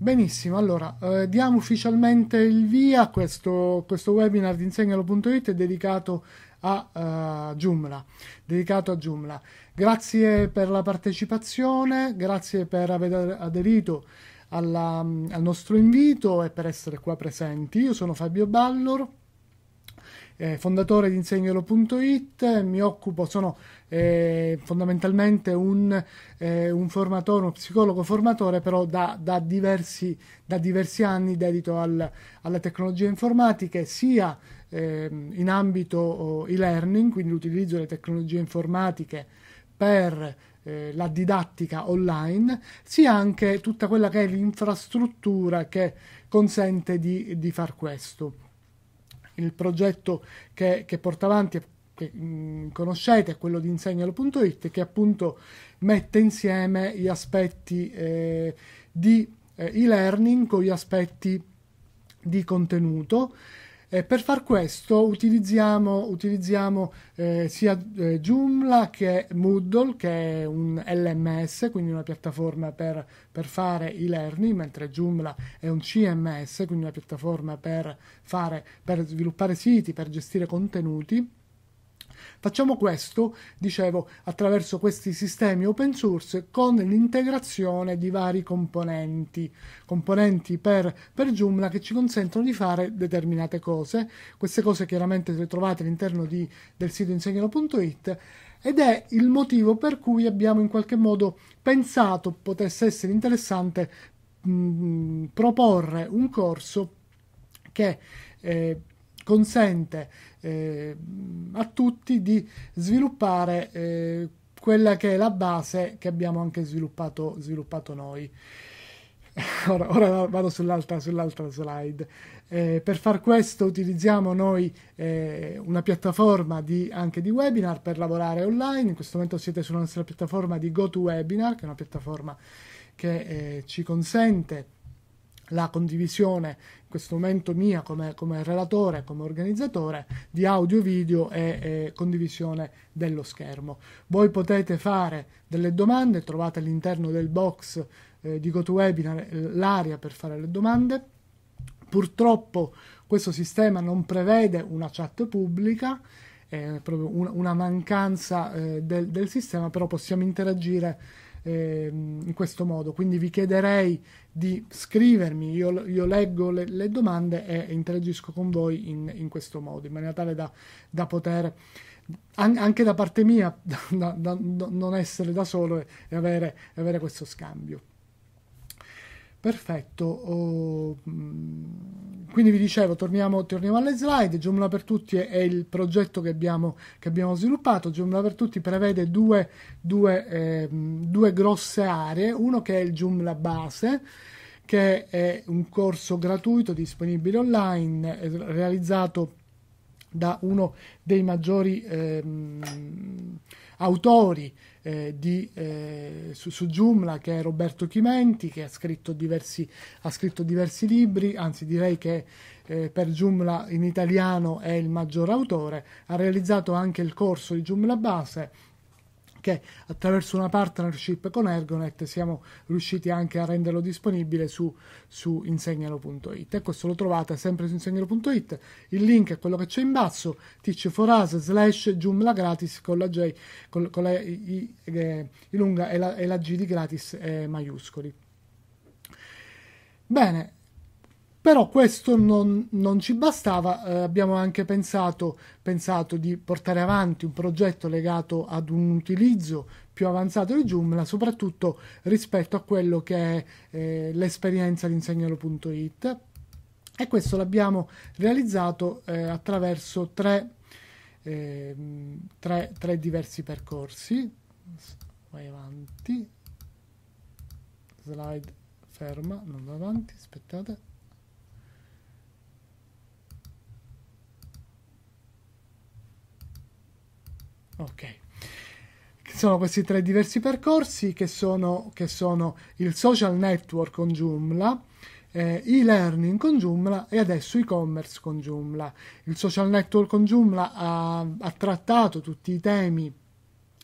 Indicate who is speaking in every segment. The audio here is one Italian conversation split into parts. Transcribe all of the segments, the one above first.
Speaker 1: Benissimo, allora eh, diamo ufficialmente il via a questo, questo webinar di insegnalo.it dedicato a, uh, Joomla, dedicato a Joomla. Grazie per la partecipazione, grazie per aver aderito alla, al nostro invito e per essere qua presenti. Io sono Fabio Ballor eh, fondatore di Insegnalo.it, mi occupo, sono eh, fondamentalmente un, eh, un, formatore, uno psicologo formatore, però da, da, diversi, da diversi, anni dedito al, alle tecnologie informatiche, sia ehm, in ambito oh, e-learning, quindi l'utilizzo delle tecnologie informatiche per eh, la didattica online, sia anche tutta quella che è l'infrastruttura che consente di, di far questo il progetto che, che porta avanti che mh, conoscete, è quello di insegnalo.it che appunto mette insieme gli aspetti eh, di eh, e-learning con gli aspetti di contenuto eh, per far questo utilizziamo, utilizziamo eh, sia eh, Joomla che Moodle, che è un LMS, quindi una piattaforma per, per fare i learning, mentre Joomla è un CMS, quindi una piattaforma per, fare, per sviluppare siti, per gestire contenuti. Facciamo questo, dicevo, attraverso questi sistemi open source con l'integrazione di vari componenti, componenti per, per Joomla che ci consentono di fare determinate cose. Queste cose chiaramente le trovate all'interno di, del sito insegnalo.it ed è il motivo per cui abbiamo in qualche modo pensato potesse essere interessante mh, proporre un corso che eh, consente eh, a tutti di sviluppare eh, quella che è la base che abbiamo anche sviluppato, sviluppato noi. Ora, ora, vado sull'altra, sull'altra slide. Eh, per far questo utilizziamo noi eh, una piattaforma di, anche di webinar per lavorare online. In questo momento siete sulla nostra piattaforma di GoToWebinar, che è una piattaforma che eh, ci consente la condivisione questo momento mia come, come relatore, come organizzatore di audio, video e, e condivisione dello schermo. Voi potete fare delle domande, trovate all'interno del box eh, di GoToWebinar eh, l'area per fare le domande. Purtroppo questo sistema non prevede una chat pubblica, è proprio una, una mancanza eh, del, del sistema, però possiamo interagire eh, in questo modo. Quindi vi chiederei di scrivermi, io, io leggo le, le, domande e interagisco con voi in, in, questo modo, in maniera tale da, da poter an- anche da parte mia da, da, non essere da solo e avere, avere questo scambio. Perfetto, oh, mm, quindi vi dicevo, torniamo, torniamo, alle slide, Joomla per tutti è il progetto che abbiamo, che abbiamo sviluppato, Joomla per tutti prevede due, due, eh, due grosse aree, uno che è il Joomla base, che è un corso gratuito disponibile online, eh, realizzato da uno dei maggiori ehm, autori eh, di, eh, su, su Joomla che è Roberto Chimenti che ha scritto diversi, ha scritto diversi libri, anzi direi che eh, per Joomla in italiano è il maggior autore, ha realizzato anche il corso di Joomla Base perché attraverso una partnership con Ergonet siamo riusciti anche a renderlo disponibile su, su insegnalo.it e questo lo trovate sempre su insegnalo.it il link è quello che c'è in basso teach for us slash joomla gratis con la J con, con la I, eh, I lunga e la, e la G di gratis eh, maiuscoli bene però questo non, non ci bastava, eh, abbiamo anche pensato, pensato, di portare avanti un progetto legato ad un utilizzo più avanzato di Joomla, soprattutto rispetto a quello che è eh, l'esperienza di insegnalo.it e questo l'abbiamo realizzato eh, attraverso tre, ehm, tre, tre diversi percorsi. Vai avanti, slide ferma, non va avanti, aspettate Ok. Sono questi tre diversi percorsi che sono, che sono il social network con Joomla, eh, e-learning con Joomla e adesso e-commerce con Joomla. Il social network con Joomla ha, ha trattato tutti i temi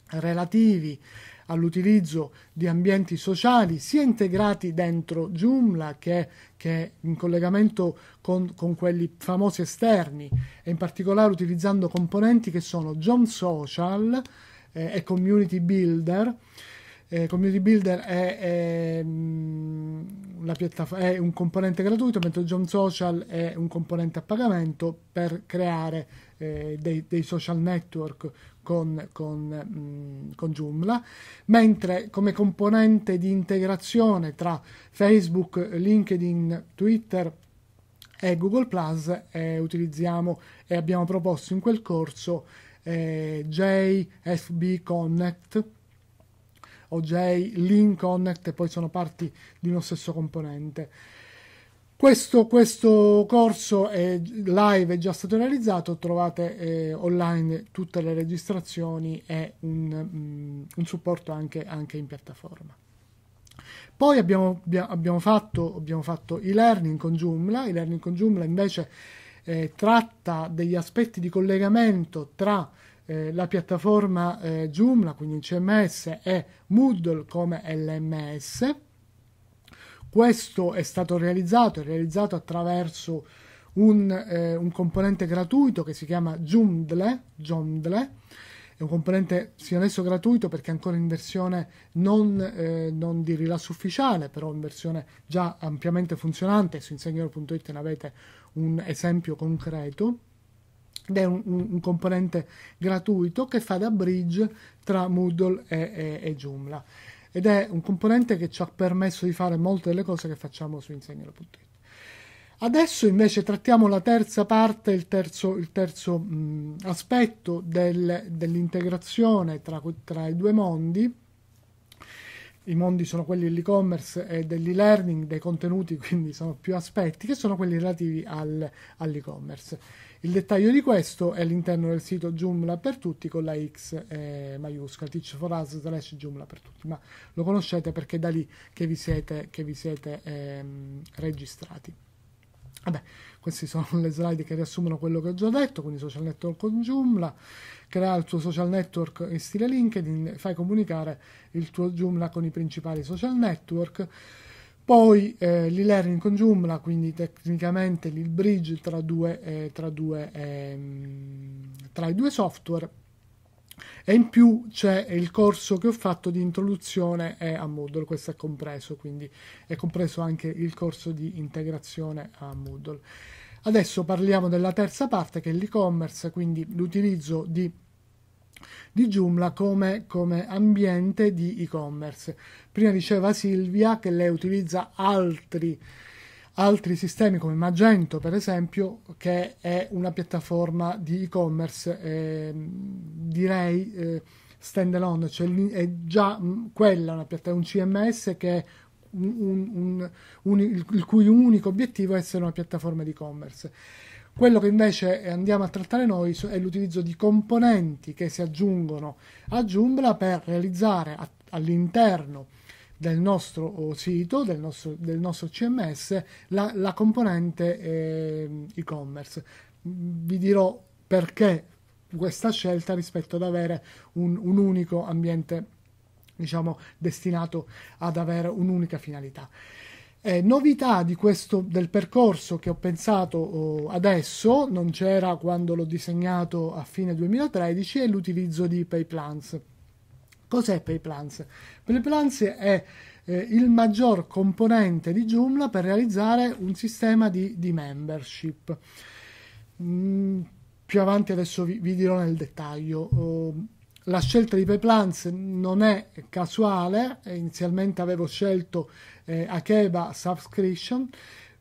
Speaker 1: relativi all'utilizzo di ambienti sociali sia integrati dentro Joomla che, che in collegamento con, con, quelli famosi esterni e in particolare utilizzando componenti che sono John Social eh, e Community Builder. Eh, Community Builder è, è, mm, è, un componente gratuito, mentre John Social è un componente a pagamento per creare eh, dei, dei, social network con, con, mm, con Joomla, mentre come componente di integrazione tra Facebook, LinkedIn, Twitter e Google Plus eh, utilizziamo e abbiamo proposto in quel corso eh, JFB Connect o J Link Connect e poi sono parti di uno stesso componente. Questo, questo, corso è live è già stato realizzato, trovate eh, online tutte le registrazioni e un, mm, un supporto anche, anche, in piattaforma. Poi abbiamo, abbiamo, fatto, abbiamo fatto i learning con Joomla, i learning con Joomla invece eh, tratta degli aspetti di collegamento tra eh, la piattaforma eh, Joomla, quindi il CMS, e Moodle come LMS questo è stato realizzato, è realizzato attraverso un, eh, un componente gratuito che si chiama Joomdle, Joomdle, è un componente sia adesso gratuito perché è ancora in versione non, eh, non, di rilascio ufficiale, però in versione già ampiamente funzionante, su insegnero.it ne avete un esempio concreto ed è un, un, componente gratuito che fa da bridge tra Moodle e, e, e Joomla ed è un componente che ci ha permesso di fare molte delle cose che facciamo su insegnalo.it. Adesso invece trattiamo la terza parte, il terzo, il terzo mh, aspetto del, dell'integrazione tra, tra i due mondi, i mondi sono quelli dell'e-commerce e dell'e-learning, dei contenuti, quindi sono più aspetti, che sono quelli relativi al, all'e-commerce. Il dettaglio di questo è all'interno del sito Joomla per tutti con la X eh, maiuscola, teach for us slash Joomla per tutti, ma lo conoscete perché è da lì che vi siete, che vi siete ehm, registrati. Vabbè, queste sono le slide che riassumono quello che ho già detto, quindi social network con Joomla, crea il tuo social network in stile LinkedIn, fai comunicare il tuo Joomla con i principali social network, poi eh, l'e-learning con Joomla, quindi tecnicamente il bridge tra, due, eh, tra, due, ehm, tra i due software e in più c'è il corso che ho fatto di introduzione a Moodle, questo è compreso, quindi è compreso anche il corso di integrazione a Moodle. Adesso parliamo della terza parte che è l'e-commerce, quindi l'utilizzo di di Joomla come, come ambiente di e-commerce. Prima diceva Silvia che lei utilizza altri altri sistemi come Magento, per esempio, che è una piattaforma di e-commerce, eh, direi eh, stand cioè è già mh, mm, quella una piattaforma, un CMS che è un, un, un, il cui unico obiettivo è essere una piattaforma di e-commerce. Quello che invece andiamo a trattare noi è l'utilizzo di componenti che si aggiungono a Joomla per realizzare all'interno del nostro oh, sito, del nostro, del nostro CMS, la, la componente eh, e-commerce. Mm, vi dirò perché questa scelta rispetto ad avere un, un unico ambiente diciamo destinato ad avere un'unica finalità. Eh, novità di questo, del percorso che ho pensato oh, adesso, non c'era quando l'ho disegnato a fine 2013, è l'utilizzo di PayPlans. Cos'è PayPlans? PayPlans è eh, il maggior componente di Joomla per realizzare un sistema di, di membership. Mm, più avanti adesso vi, vi dirò nel dettaglio. Oh, la scelta di Peplans non è casuale, inizialmente avevo scelto eh, Akeba Subscription,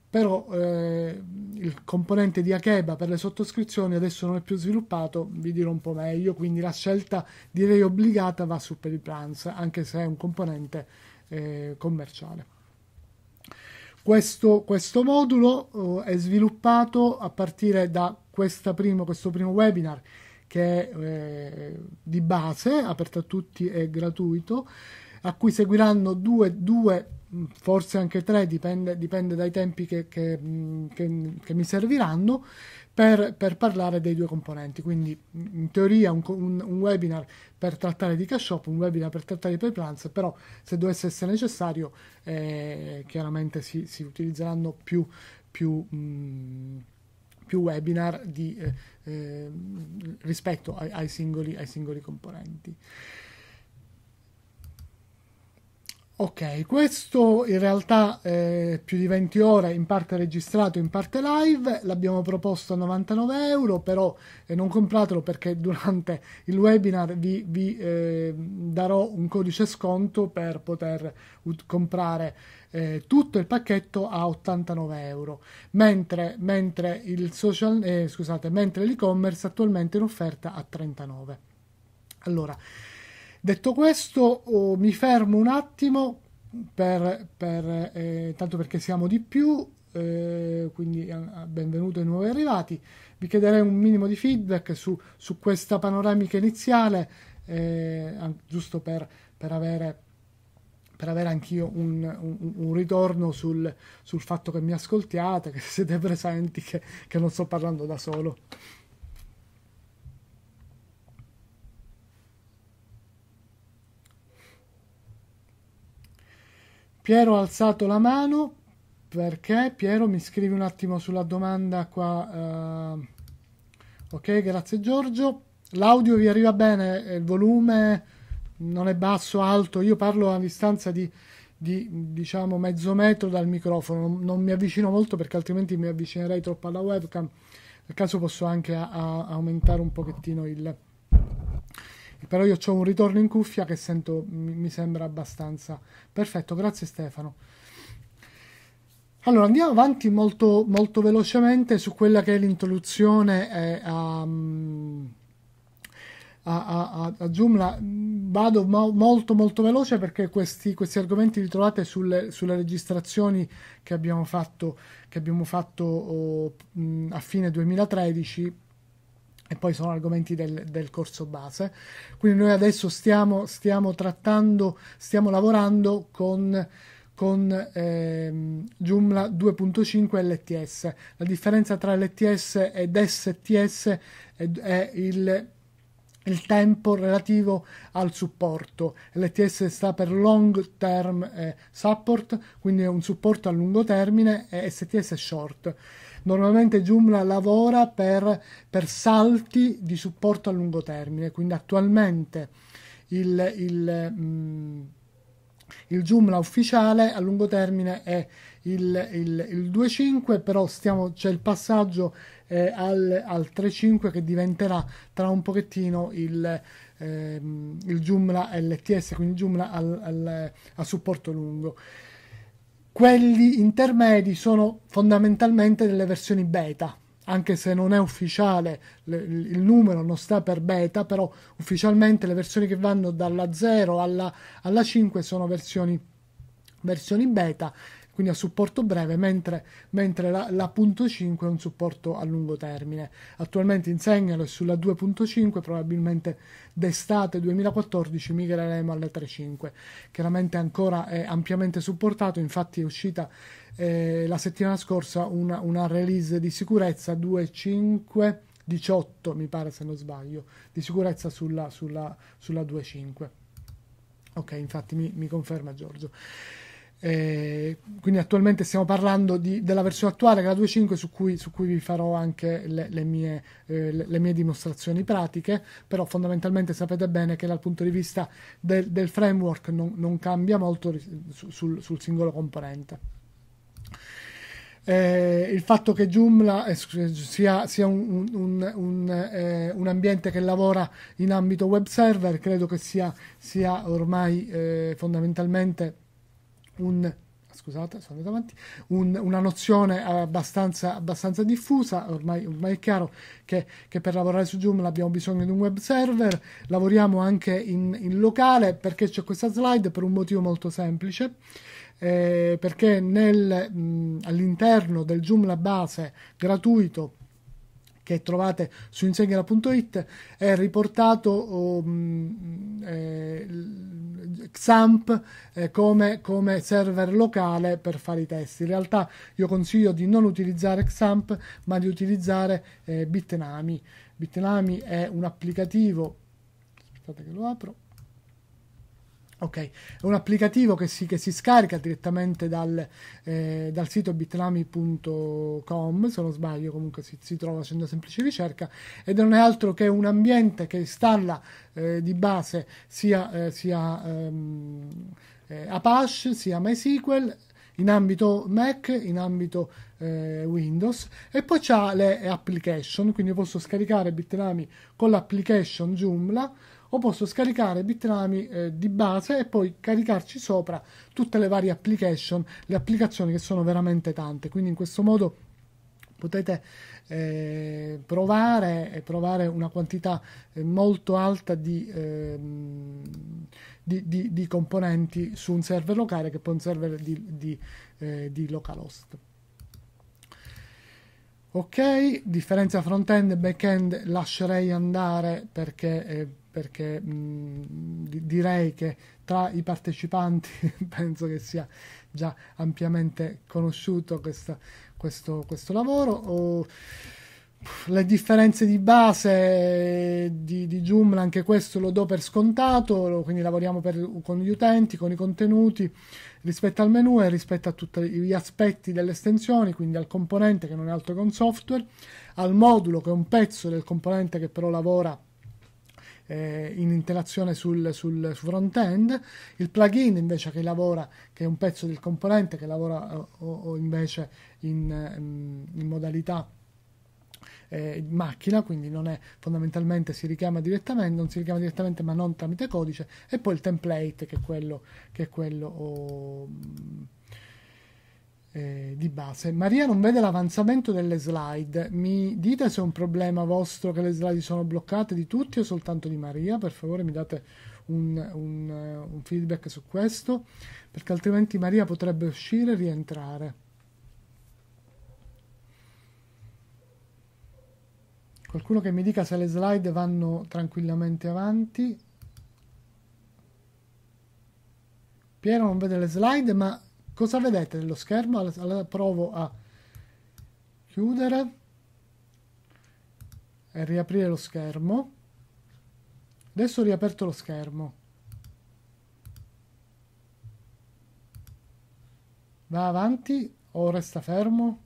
Speaker 1: però eh, il componente di Akeba per le sottoscrizioni adesso non è più sviluppato, vi dirò un po' meglio, quindi la scelta direi obbligata va su Peplans, anche se è un componente eh, commerciale. Questo, questo, modulo eh, è sviluppato a partire da prima, questo primo webinar che è eh, di base, aperto a tutti e gratuito, a cui seguiranno due, due mm, forse anche tre, dipende, dipende dai tempi che, che, mm, che, che mi serviranno, per, per, parlare dei due componenti. Quindi mm, in teoria un, un, un webinar per trattare di cash shop, un webinar per trattare di PayPlans, però se dovesse essere necessario eh, chiaramente si, si, utilizzeranno più, più mh, più webinar di, eh, eh, rispetto ai, ai, singoli, ai singoli componenti. Ok, questo in realtà è più di 20 ore, in parte registrato, in parte live, l'abbiamo proposto a 99 euro, però eh, non compratelo perché durante il webinar vi, vi eh, darò un codice sconto per poter ut- comprare eh, tutto il pacchetto a 89 euro, mentre, mentre, il social, eh, scusate, mentre l'e-commerce attualmente è in offerta a 39. Allora, Detto questo, oh, mi fermo un attimo, per, per, eh, tanto perché siamo di più, eh, quindi eh, benvenuto ai nuovi arrivati. Vi chiederei un minimo di feedback su, su questa panoramica iniziale, eh, giusto per, per avere per avere anch'io un, un, un ritorno sul, sul, fatto che mi ascoltiate, che siete presenti, che, che non sto parlando da solo. Piero ha alzato la mano perché Piero mi scrivi un attimo sulla domanda qua. Uh, ok, grazie Giorgio. L'audio vi arriva bene, eh, il volume non è basso, alto. Io parlo a distanza di, di diciamo mezzo metro dal microfono, non, mi avvicino molto perché altrimenti mi avvicinerei troppo alla webcam. Nel caso posso anche a, a aumentare un pochettino il, però io ho un ritorno in cuffia che sento, mi, sembra abbastanza perfetto. Grazie Stefano. Allora, andiamo avanti molto, molto velocemente su quella che è l'introduzione eh, mm, a, a, a, a Joomla. Vado mo, molto molto veloce perché questi, questi argomenti li trovate sulle, sulle registrazioni che abbiamo fatto, che abbiamo fatto oh, mm, a fine 2013 e poi sono argomenti del, del, corso base. Quindi noi adesso stiamo, stiamo trattando, stiamo lavorando con, con ehm, Joomla 2.5 e LTS. La differenza tra LTS ed STS è, è il il tempo relativo al supporto. LTS sta per Long Term eh, Support, quindi è un supporto a lungo termine, e STS è short. Normalmente Joomla lavora per, per salti di supporto a lungo termine, quindi attualmente il, il, mm, il Joomla ufficiale a lungo termine è il, il, il 2.5, però stiamo, c'è il passaggio eh, al, al 3.5 che diventerà tra un pochettino il, ehm, il Joomla LTS, quindi Joomla al, al, a supporto lungo. Quelli intermedi sono fondamentalmente delle versioni beta, anche se non è ufficiale il numero non sta per beta, però ufficialmente le versioni che vanno dalla 0 alla, alla 5 sono versioni, versioni beta quindi a supporto breve, mentre, mentre la, la, .5 è un supporto a lungo termine. Attualmente Insegnalo è sulla 2.5, probabilmente d'estate 2014 migreremo alle 3.5. Chiaramente ancora è ampiamente supportato, infatti è uscita eh, la settimana scorsa una, una release di sicurezza 2.5. 18 mi pare se non sbaglio di sicurezza sulla, sulla, sulla 2.5 ok infatti mi, mi conferma Giorgio eh, quindi attualmente stiamo parlando di, della versione attuale, che è la 2.5, su cui, su cui vi farò anche le, le, mie, eh, le, le, mie, dimostrazioni pratiche, però fondamentalmente sapete bene che dal punto di vista del, del framework non, non, cambia molto su, sul, sul singolo componente. Eh, il fatto che Joomla eh, sia, sia un, un, un, eh, un, ambiente che lavora in ambito web server credo che sia, sia ormai eh, fondamentalmente un scusate, sono andato avanti, un, una nozione abbastanza, abbastanza diffusa, ormai, ormai, è chiaro che, che, per lavorare su Joomla abbiamo bisogno di un web server, lavoriamo anche in, in locale perché c'è questa slide per un motivo molto semplice. Eh, perché nel, mh, all'interno del Joomla base gratuito che trovate su insegna.it è riportato um, eh, XAMP eh, come, come, server locale per fare i test. In realtà io consiglio di non utilizzare XAMP ma di utilizzare eh, Bitnami. Bitnami è un applicativo, aspettate che lo apro, Ok, è un applicativo che si, che si scarica direttamente dal, eh, dal sito bitlami.com, se non sbaglio comunque si, si, trova facendo semplice ricerca, ed non è altro che un ambiente che installa eh, di base sia, eh, sia ehm, eh, Apache, sia MySQL, in ambito Mac, in ambito eh, Windows e poi c'ha le application, quindi posso scaricare Bitnami con l'application Joomla o posso scaricare bitrami eh, di base e poi caricarci sopra tutte le varie application, le applicazioni che sono veramente tante. Quindi in questo modo potete eh, provare, provare, una quantità eh, molto alta di, eh, di, di, di, componenti su un server locale che poi un server di, di eh, localhost. Ok, differenza front-end e back-end lascerei andare perché eh, perché mh, direi che tra i partecipanti penso che sia già ampiamente conosciuto questo, questo, questo lavoro. Oh, le differenze di base di, di, Joomla, anche questo lo do per scontato, quindi lavoriamo per, con gli utenti, con i contenuti, rispetto al menu e rispetto a tutti gli aspetti delle estensioni, quindi al componente che non è altro che un software, al modulo che è un pezzo del componente che però lavora eh, in interazione sul, sul, sul front-end, il plugin invece che lavora, che è un pezzo del componente che lavora eh, o, o invece in, mm, in modalità eh, macchina, quindi non è fondamentalmente si richiama direttamente, non si richiama direttamente ma non tramite codice, e poi il template che è quello, che è quello oh, eh, di base. Maria non vede l'avanzamento delle slide. Mi dite se è un problema vostro che le slide sono bloccate di tutti o soltanto di Maria? Per favore mi date un, un, eh, un feedback su questo, perché altrimenti Maria potrebbe uscire e rientrare. Qualcuno che mi dica se le slide vanno tranquillamente avanti. Piero non vede le slide, ma cosa vedete nello schermo? Allora provo a chiudere e riaprire lo schermo. Adesso ho riaperto lo schermo. Va avanti o resta fermo?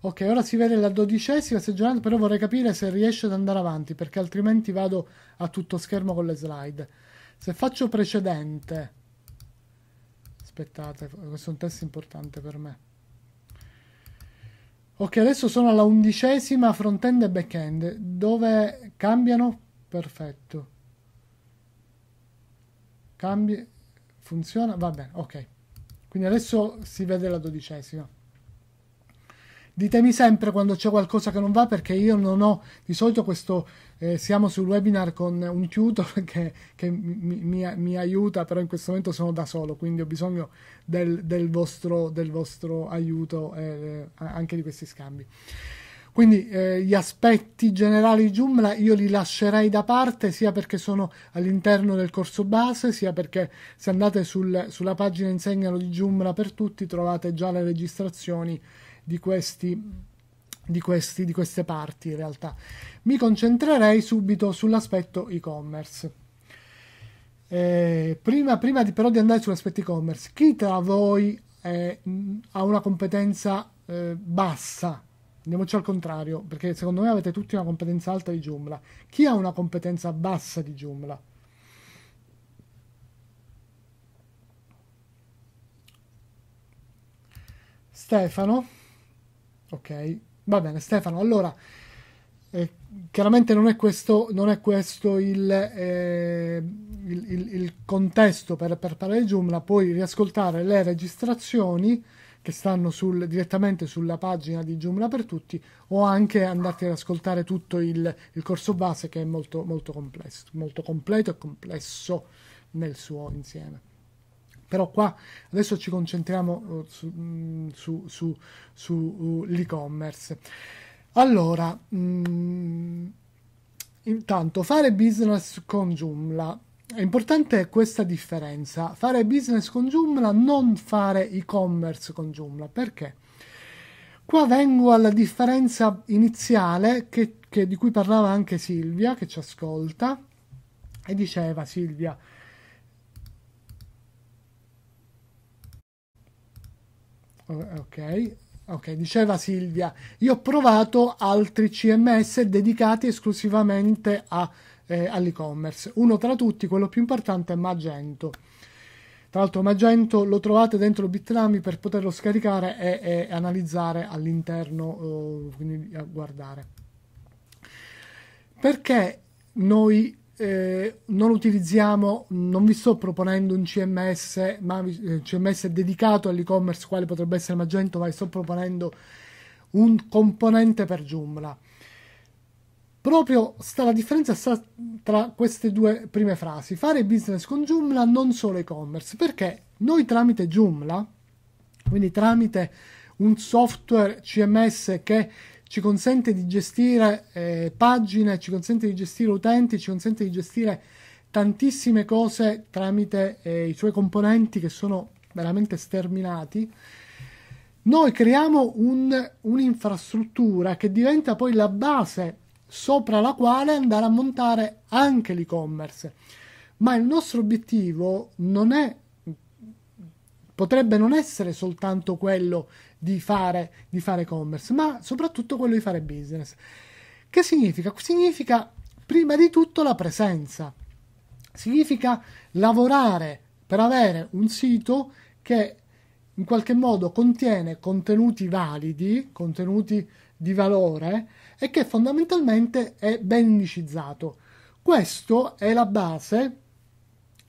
Speaker 1: Ok, ora si vede la dodicesima seggiolante, però vorrei capire se riesce ad andare avanti, perché altrimenti vado a tutto schermo con le slide. Se faccio precedente... Aspettate, questo è un test importante per me. Ok, adesso sono alla undicesima front-end e back-end. Dove cambiano? Perfetto. Cambia, funziona, va bene, ok. Quindi adesso si vede la dodicesima. Ditemi sempre quando c'è qualcosa che non va perché io non ho di solito questo. Eh, siamo sul webinar con un tutor che, che mi, mi, mi, aiuta, però in questo momento sono da solo, quindi ho bisogno del, del, vostro, del vostro, aiuto eh, eh anche di questi scambi. Quindi eh, gli aspetti generali Joomla io li lascerei da parte sia perché sono all'interno del corso base, sia perché se andate sul, sulla pagina insegnalo di Joomla per tutti trovate già le registrazioni di, questi, di, questi, di queste parti in realtà. Mi concentrerei subito sull'aspetto e-commerce. Eh, prima, prima di, però di andare sull'aspetto e-commerce, chi tra voi eh, ha una competenza eh, bassa? Andiamoci al contrario, perché secondo me avete tutti una competenza alta di Joomla. Chi ha una competenza bassa di Joomla? Stefano? Ok, va bene, Stefano. Allora, eh, chiaramente non è questo, non è questo il, eh, il, il, il, contesto per, per parlare di Joomla. Puoi riascoltare le registrazioni che stanno sul, direttamente sulla pagina di Joomla per tutti o anche andarti ad ascoltare tutto il, il corso base che è molto, molto complesso, molto completo e complesso nel suo insieme. Però qua adesso ci concentriamo eh, mm, su, su, su, sull'e-commerce. Eh, allora, mh, mm, intanto fare business con Joomla. È importante questa differenza, fare business con Joomla, non fare e-commerce con Joomla. Perché? Qua vengo alla differenza iniziale che, che di cui parlava anche Silvia, che ci ascolta, e diceva Silvia, Eh, ok, ok, diceva Silvia, io ho provato altri CMS dedicati esclusivamente a, eh, all'e-commerce. Uno tra tutti, quello più importante, è Magento. Tra l'altro Magento lo trovate dentro Bitnami per poterlo scaricare e, e analizzare all'interno, eh, quindi guardare. Perché noi eh, non utilizziamo, non vi sto proponendo un CMS, ma eh, CMS dedicato all'e-commerce, quale potrebbe essere Magento, ma vi sto proponendo un componente per Joomla. Proprio sta la differenza sta tra queste due prime frasi. Fare business con Joomla non solo e-commerce, perché noi tramite Joomla, quindi tramite un software CMS che ci consente di gestire eh, pagine, ci consente di gestire utenti, ci consente di gestire tantissime cose tramite eh, i suoi componenti che sono veramente sterminati. Noi creiamo un, un'infrastruttura che diventa poi la base sopra la quale andare a montare anche l'e-commerce. Ma il nostro obiettivo non è, potrebbe non essere soltanto quello di di fare, di fare commerce, ma soprattutto quello di fare business. Che significa? Significa prima di tutto la presenza, significa lavorare per avere un sito che in qualche modo contiene contenuti validi, contenuti di valore e che fondamentalmente è ben indicizzato. Questa è la base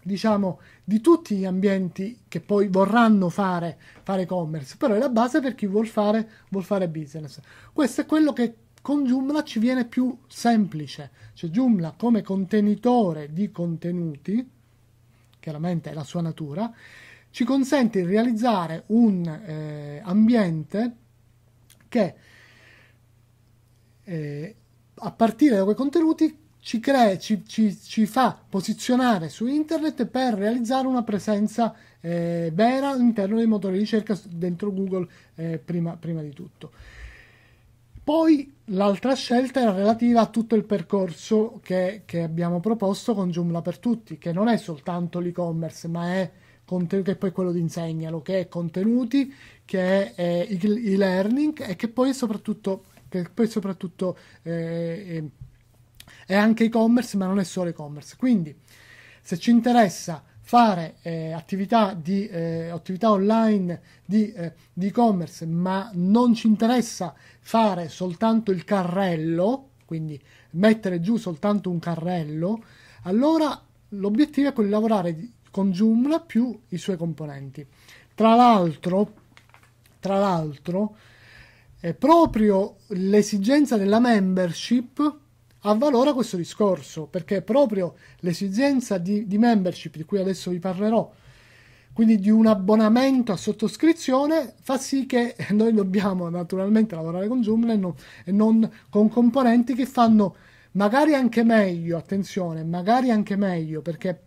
Speaker 1: diciamo, di tutti gli ambienti che poi vorranno fare, fare commerce, però è la base per chi vuol fare, vuol fare business. Questo è quello che con Joomla ci viene più semplice, cioè Joomla come contenitore di contenuti, chiaramente è la sua natura, ci consente di realizzare un eh, ambiente che eh, a partire da quei contenuti ci, crea, ci, ci, ci, fa posizionare su internet per realizzare una presenza eh, vera all'interno dei motori di ricerca dentro Google eh, prima, prima di tutto. Poi l'altra scelta era relativa a tutto il percorso che, che, abbiamo proposto con Joomla per tutti, che non è soltanto l'e-commerce, ma è che poi quello di insegnalo, che è contenuti, che è e-learning e che poi soprattutto, che poi soprattutto eh, è anche e-commerce, ma non è solo e-commerce. Quindi, se ci interessa fare eh, attività, di, eh, attività online di, eh, di, e-commerce, ma non ci interessa fare soltanto il carrello, quindi mettere giù soltanto un carrello, allora l'obiettivo è quello di lavorare con Joomla più i suoi componenti. Tra l'altro, tra l'altro è proprio l'esigenza della membership avvalora questo discorso, perché proprio l'esigenza di, di membership, di cui adesso vi parlerò, quindi di un abbonamento a sottoscrizione fa sì che noi dobbiamo naturalmente lavorare con Joomla e non, e non, con componenti che fanno magari anche meglio, attenzione, magari anche meglio perché,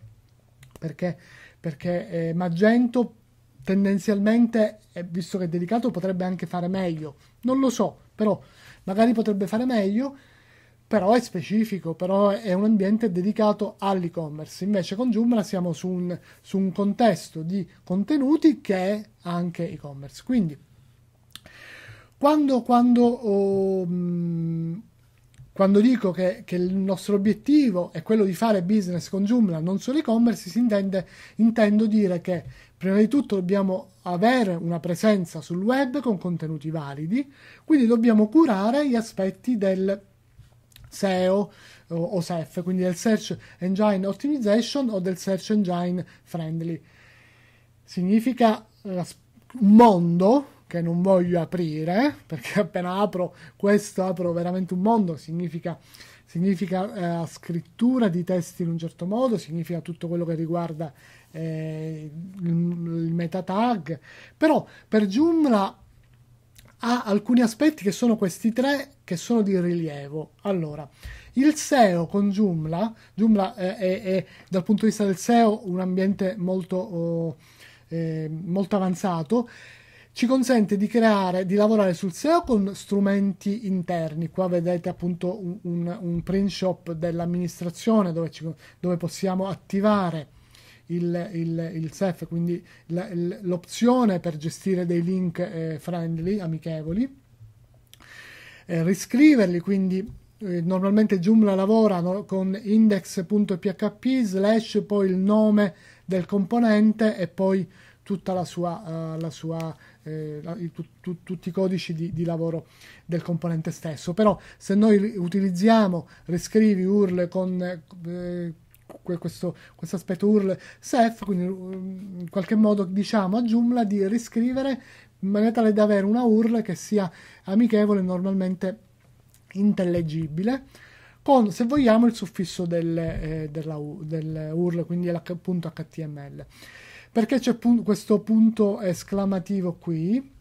Speaker 1: perché, perché eh, Magento tendenzialmente, eh, visto che è dedicato, potrebbe anche fare meglio, non lo so, però magari potrebbe fare meglio però è specifico, però è un ambiente dedicato all'e-commerce. Invece con Joomla siamo su un, su un contesto di contenuti che è anche e-commerce. Quindi quando, quando, oh, mm, quando dico che, che, il nostro obiettivo è quello di fare business con Joomla, non solo e-commerce, si intende, intendo dire che prima di tutto dobbiamo avere una presenza sul web con contenuti validi, quindi dobbiamo curare gli aspetti del SEO o SEF, quindi del Search Engine Optimization o del Search Engine Friendly. Significa eh, un mondo che non voglio aprire, perché appena apro questo apro veramente un mondo, significa, significa eh, scrittura di testi in un certo modo, significa tutto quello che riguarda eh, il, il meta tag, però per Joomla ha alcuni aspetti che sono questi tre che sono di rilievo. Allora, il SEO con Joomla, Joomla è, eh, è, è dal punto di vista del SEO un ambiente molto, oh, eh, molto avanzato, ci consente di creare, di lavorare sul SEO con strumenti interni. Qua vedete appunto un, un, un print shop dell'amministrazione dove, ci, dove possiamo attivare il, il, il SEF, quindi la, l'opzione per gestire dei link eh, friendly, amichevoli, eh, riscriverli, quindi eh, normalmente Joomla lavora no, con index.php slash poi il nome del componente e poi tutta la sua, uh, la sua eh, la, tu, tu, tutti i codici di, di, lavoro del componente stesso. Però se noi utilizziamo riscrivi URL con eh, questo, questo aspetto URL self, quindi mm, in qualche modo diciamo a Joomla di riscrivere in maniera tale da avere una URL che sia amichevole e normalmente intellegibile con, se vogliamo, il suffisso del, eh, della, del URL, quindi l'h.html. Perché c'è pun- questo punto esclamativo qui?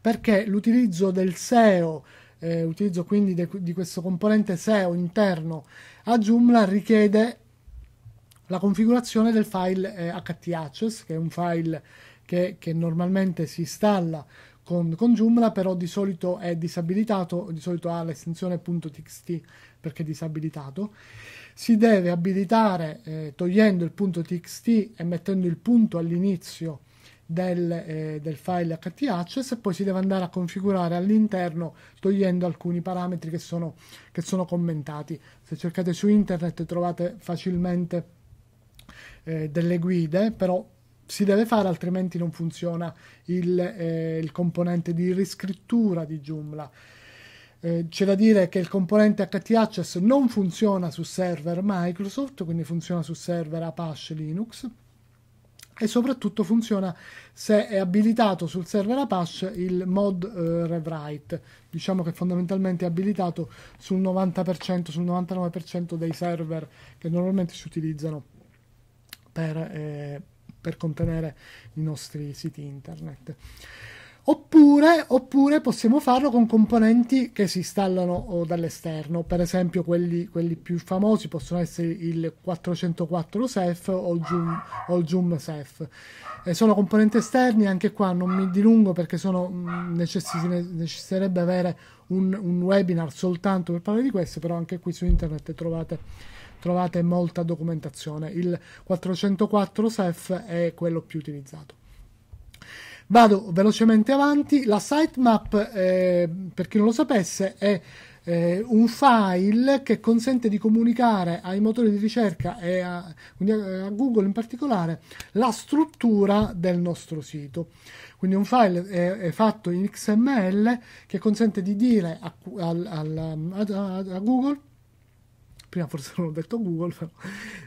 Speaker 1: Perché l'utilizzo del SEO, eh, l'utilizzo quindi de- di questo componente SEO interno a Joomla richiede la configurazione del file eh, htaccess, che è un file che, che normalmente si installa con, con, Joomla, però di solito è disabilitato, di solito ha l'estensione .txt perché è disabilitato. Si deve abilitare eh, togliendo il .txt e mettendo il punto all'inizio del, eh, del, file htaccess e poi si deve andare a configurare all'interno togliendo alcuni parametri che sono, che sono commentati. Se cercate su internet trovate facilmente eh, delle guide, però si deve fare altrimenti non funziona il, eh, il componente di riscrittura di Joomla. Eh, c'è da dire che il componente htaccess non funziona su server Microsoft, quindi funziona su server Apache Linux e soprattutto funziona se è abilitato sul server Apache il mod eh, rewrite, diciamo che fondamentalmente è abilitato sul 90%, sul 99% dei server che normalmente si utilizzano per, eh, per contenere i nostri siti internet. Oppure, oppure, possiamo farlo con componenti che si installano oh, dall'esterno, per esempio quelli, quelli più famosi possono essere il 404 SEF o il Zoom, o il Zoom SEF. Eh, sono componenti esterni, anche qua non mi dilungo perché sono, mh, mm, necessiterebbe avere un, un webinar soltanto per parlare di questo, però anche qui su internet trovate trovate molta documentazione. Il 404 SEF è quello più utilizzato. Vado velocemente avanti. La sitemap, eh, per chi non lo sapesse, è eh, un file che consente di comunicare ai motori di ricerca e a, a, Google in particolare la struttura del nostro sito. Quindi un file è, eh, è fatto in XML che consente di dire a, a, a Google prima forse non ho detto Google, però,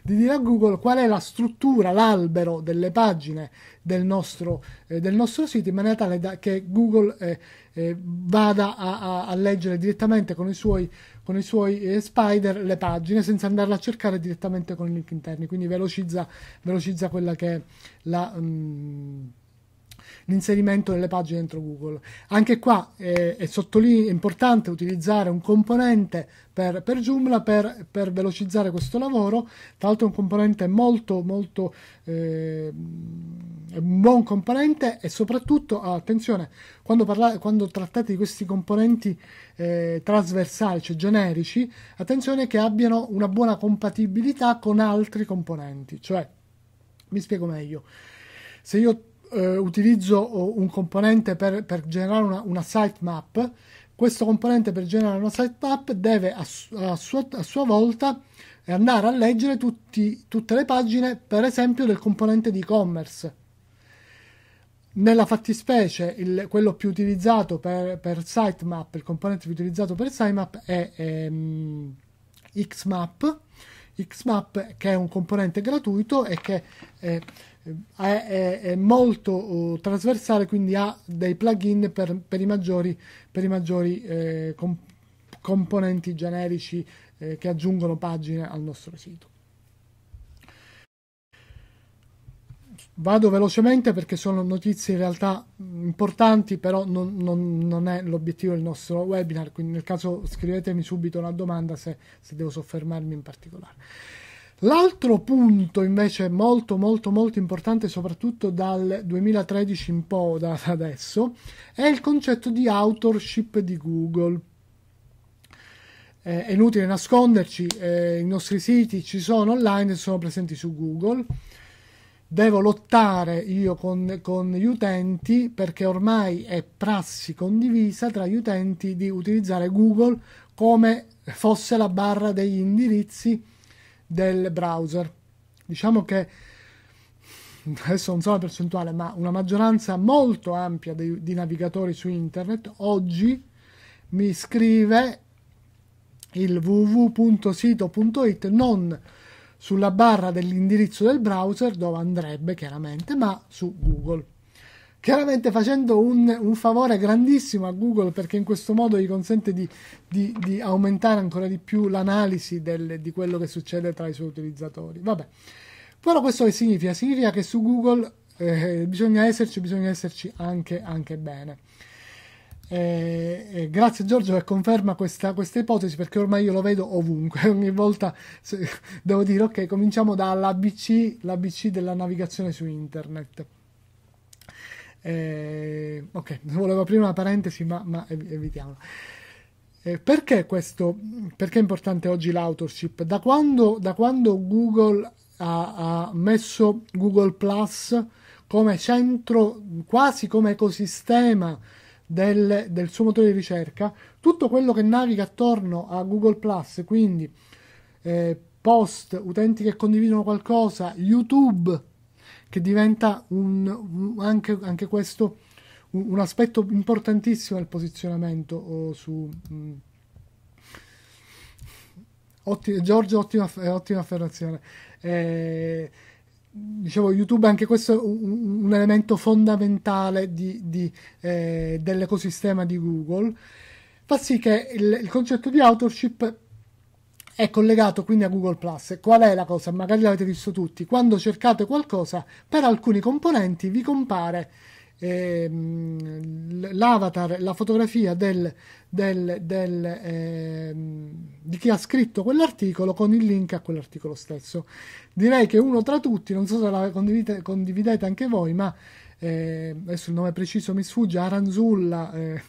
Speaker 1: di dire a Google qual è la struttura, l'albero delle pagine del nostro, eh, del nostro sito in maniera tale da, che Google eh, eh, vada a, a, a, leggere direttamente con i suoi, con i suoi eh, spider le pagine senza andarle a cercare direttamente con i link interni, quindi velocizza, velocizza quella che è la... Mh, mm, l'inserimento delle pagine dentro Google. Anche qua eh, è, è, è importante utilizzare un componente per, per Joomla per, per, velocizzare questo lavoro. Tra l'altro è un componente molto, molto eh, un buon componente e soprattutto, ah, attenzione, quando, parla, quando trattate di questi componenti eh, trasversali, cioè generici, attenzione che abbiano una buona compatibilità con altri componenti. Cioè, mi spiego meglio. Se io eh, utilizzo eh, un componente per, per generare una, una sitemap, questo componente per generare una sitemap deve a, a, sua, a sua, volta eh, andare a leggere tutti, tutte le pagine, per esempio, del componente di e-commerce. Nella fattispecie, il, quello più utilizzato per, per, sitemap, il componente più utilizzato per sitemap è ehm, Xmap, Xmap che è un componente gratuito e che eh, è, è molto oh, trasversale, quindi ha dei plugin per, per i maggiori, per i maggiori eh, com- componenti generici eh, che aggiungono pagine al nostro sito. Vado velocemente perché sono notizie in realtà importanti, però non, non, non, è l'obiettivo del nostro webinar, quindi nel caso scrivetemi subito una domanda se, se devo soffermarmi in particolare. L'altro punto invece molto molto molto importante soprattutto dal 2013 in poi da adesso è il concetto di authorship di Google. Eh, è inutile nasconderci, eh, i nostri siti ci sono online e sono presenti su Google. Devo lottare io con, con gli utenti perché ormai è prassi condivisa tra gli utenti di utilizzare Google come fosse la barra degli indirizzi del browser. Diciamo che adesso non so la percentuale, ma una maggioranza molto ampia di, di navigatori su internet oggi mi scrive il www.sito.it non sulla barra dell'indirizzo del browser dove andrebbe chiaramente, ma su Google chiaramente facendo un, un, favore grandissimo a Google perché in questo modo gli consente di, di, di aumentare ancora di più l'analisi del, di quello che succede tra i suoi utilizzatori. Vabbè. Però questo che significa? Significa che su Google eh, bisogna esserci, bisogna esserci anche, anche bene. Eh, eh, grazie Giorgio che conferma questa, questa, ipotesi perché ormai io lo vedo ovunque, ogni volta se, devo dire ok cominciamo dall'ABC, l'ABC della navigazione su internet. Eh, ok, volevo aprire una parentesi, ma, ma evitiamola. Eh, perché questo? Perché è importante oggi l'autorship? Da quando, da quando Google ha, ha, messo Google Plus come centro, quasi come ecosistema del, del suo motore di ricerca, tutto quello che naviga attorno a Google Plus, quindi eh, post, utenti che condividono qualcosa, YouTube, che diventa un, anche, anche, questo un, un, aspetto importantissimo del posizionamento oh, su... Mh. Mm, otti, Giorgio, ottima, eh, ottima affermazione. Eh, dicevo, YouTube anche questo è un, un elemento fondamentale di, di, eh, dell'ecosistema di Google. Fa sì che il, il concetto di authorship è collegato quindi a Google Plus. Qual è la cosa? Magari l'avete visto tutti. Quando cercate qualcosa, per alcuni componenti vi compare ehm, l'avatar, la fotografia del, del, del, ehm, di chi ha scritto quell'articolo con il link a quell'articolo stesso. Direi che uno tra tutti, non so se la condividete, condividete anche voi, ma eh, adesso il nome preciso mi sfugge, Aranzulla. Eh,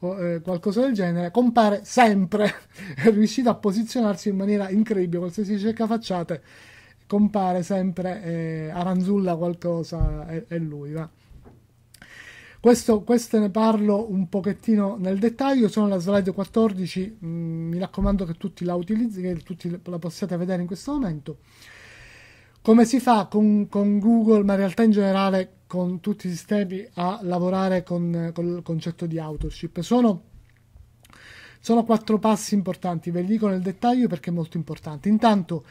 Speaker 1: o eh, qualcosa del genere, compare sempre, è riuscito a posizionarsi in maniera incredibile, qualsiasi cerca facciate, compare sempre eh, aranzulla qualcosa è, e lui va. Questo, questo, ne parlo un pochettino nel dettaglio, sono la slide 14, mm, mi raccomando che tutti la utilizzi, che tutti la possiate vedere in questo momento. Come si fa con, con Google, ma in realtà in generale con tutti i sistemi a lavorare con, con il concetto di authorship. Sono, sono quattro passi importanti, ve li dico nel dettaglio perché è molto importante. Intanto,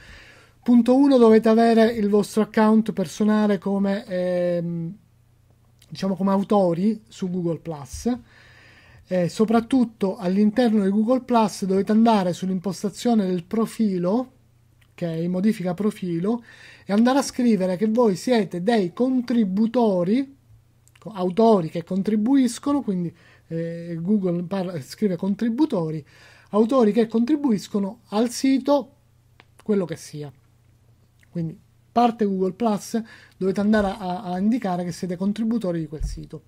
Speaker 1: punto 1, dovete avere il vostro account personale come, ehm, diciamo come autori su Google ⁇ eh, soprattutto all'interno di Google Plus dovete andare sull'impostazione del profilo ok? Modifica profilo e andare a scrivere che voi siete dei contributori, autori che contribuiscono, quindi eh, Google parla, scrive contributori, autori che contribuiscono al sito, quello che sia. Quindi parte Google Plus dovete andare a, a indicare che siete contributori di quel sito.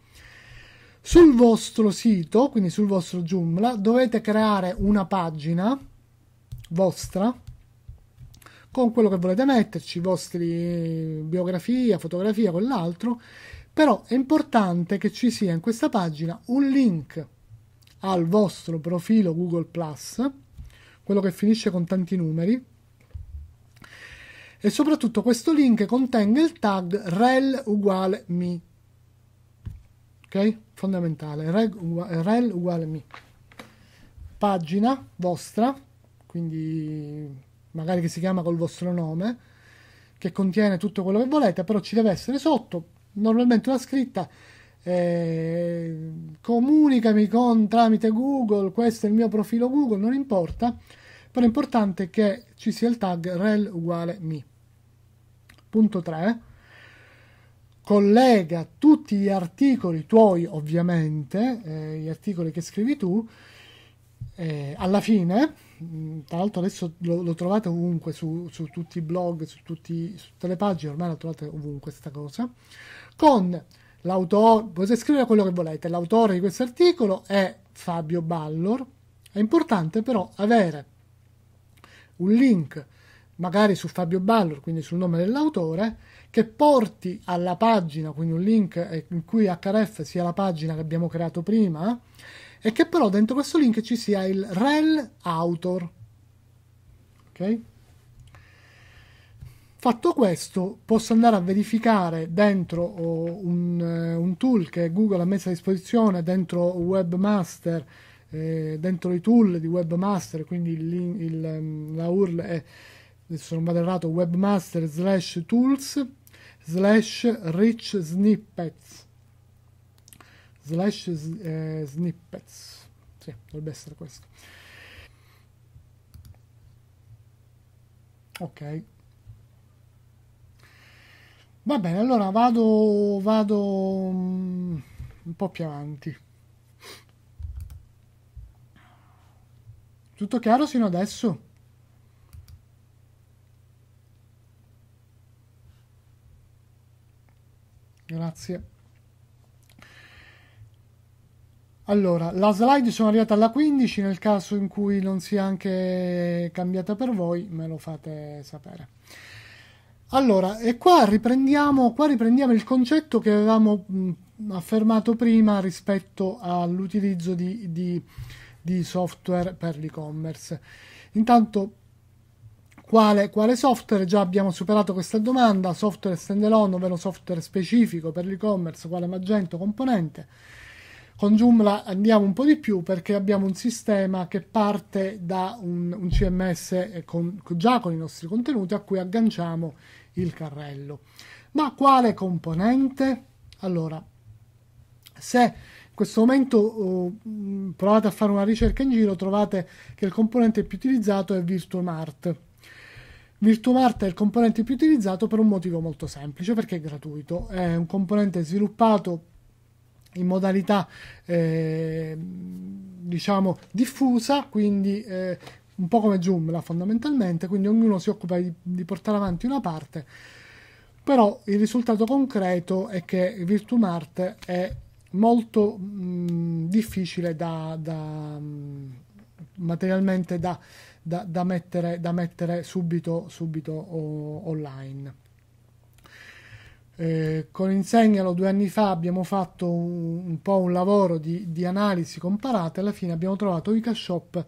Speaker 1: Sul vostro sito, quindi sul vostro Joomla, dovete creare una pagina vostra con quello che volete metterci, vostri biografia, fotografia, quell'altro, però è importante che ci sia in questa pagina un link al vostro profilo Google Plus, quello che finisce con tanti numeri, e soprattutto questo link contenga il tag rel uguale mi. Ok? Fondamentale, rel uguale mi. Pagina vostra, quindi magari che si chiama col vostro nome, che contiene tutto quello che volete, però ci deve essere sotto normalmente una scritta. Eh, comunicami con tramite Google, questo è il mio profilo Google, non importa, però è importante che ci sia il tag rel uguale mi. Punto 3 collega tutti gli articoli tuoi, ovviamente, eh, gli articoli che scrivi tu, eh, alla fine, mm, tra l'altro adesso lo, lo trovate ovunque, su, su, tutti i blog, su, tutti, su tutte le pagine, ormai la trovate ovunque questa cosa, con l'autore, potete scrivere quello che volete, l'autore di questo articolo è Fabio Ballor, è importante però avere un link magari su Fabio Ballor, quindi sul nome dell'autore, che porti alla pagina, quindi un link eh, in cui HRF sia la pagina che abbiamo creato prima, e che però dentro questo link ci sia il rel autor. Ok? Fatto questo, posso andare a verificare dentro un, eh, un, tool che Google ha messo a disposizione, dentro Webmaster, eh, dentro i tool di Webmaster, quindi il, il, ehm, la URL è, adesso non vado errato, webmaster slash tools slash rich snippets slash eh, snippets sì, dovrebbe essere questo ok va bene allora vado vado mm, un po' più avanti tutto chiaro sino adesso grazie Allora, la slide sono arrivata alla 15, nel caso in cui non sia anche cambiata per voi me lo fate sapere. Allora, e qua riprendiamo, qua riprendiamo il concetto che avevamo mh, affermato prima rispetto all'utilizzo di, di, di software per l'e-commerce. Intanto, quale, quale software? Già abbiamo superato questa domanda, software standalone, ovvero software specifico per l'e-commerce, quale Magento componente con Joomla andiamo un po' di più perché abbiamo un sistema che parte da un, un CMS eh, con, già con i nostri contenuti a cui agganciamo il carrello. Ma quale componente? Allora, se in questo momento uh, provate a fare una ricerca in giro, trovate che il componente più utilizzato è VirtuMart. VirtuMart è il componente più utilizzato per un motivo molto semplice, perché è gratuito. È un componente sviluppato in modalità eh, diciamo diffusa, quindi eh, un po' come Joomla fondamentalmente, quindi ognuno si occupa di, di, portare avanti una parte, però il risultato concreto è che Virtumart è molto mh, mm, difficile da, da mh, mm, materialmente da, da, mettere, da, mettere, subito, subito o, online. Eh, con Insegnalo due anni fa abbiamo fatto un, un po' un lavoro di, di analisi comparata e alla fine abbiamo trovato IcaShop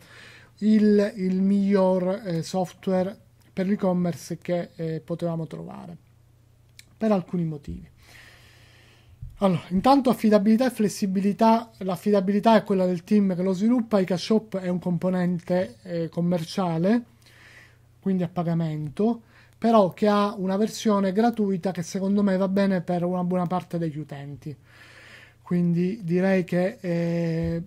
Speaker 1: il, il miglior eh, software per l'e-commerce che eh, potevamo trovare per alcuni motivi. Allora, intanto affidabilità e flessibilità, l'affidabilità è quella del team che lo sviluppa, IcaShop è un componente eh, commerciale, quindi a pagamento, però che ha una versione gratuita che secondo me va bene per una buona parte degli utenti. Quindi direi che eh,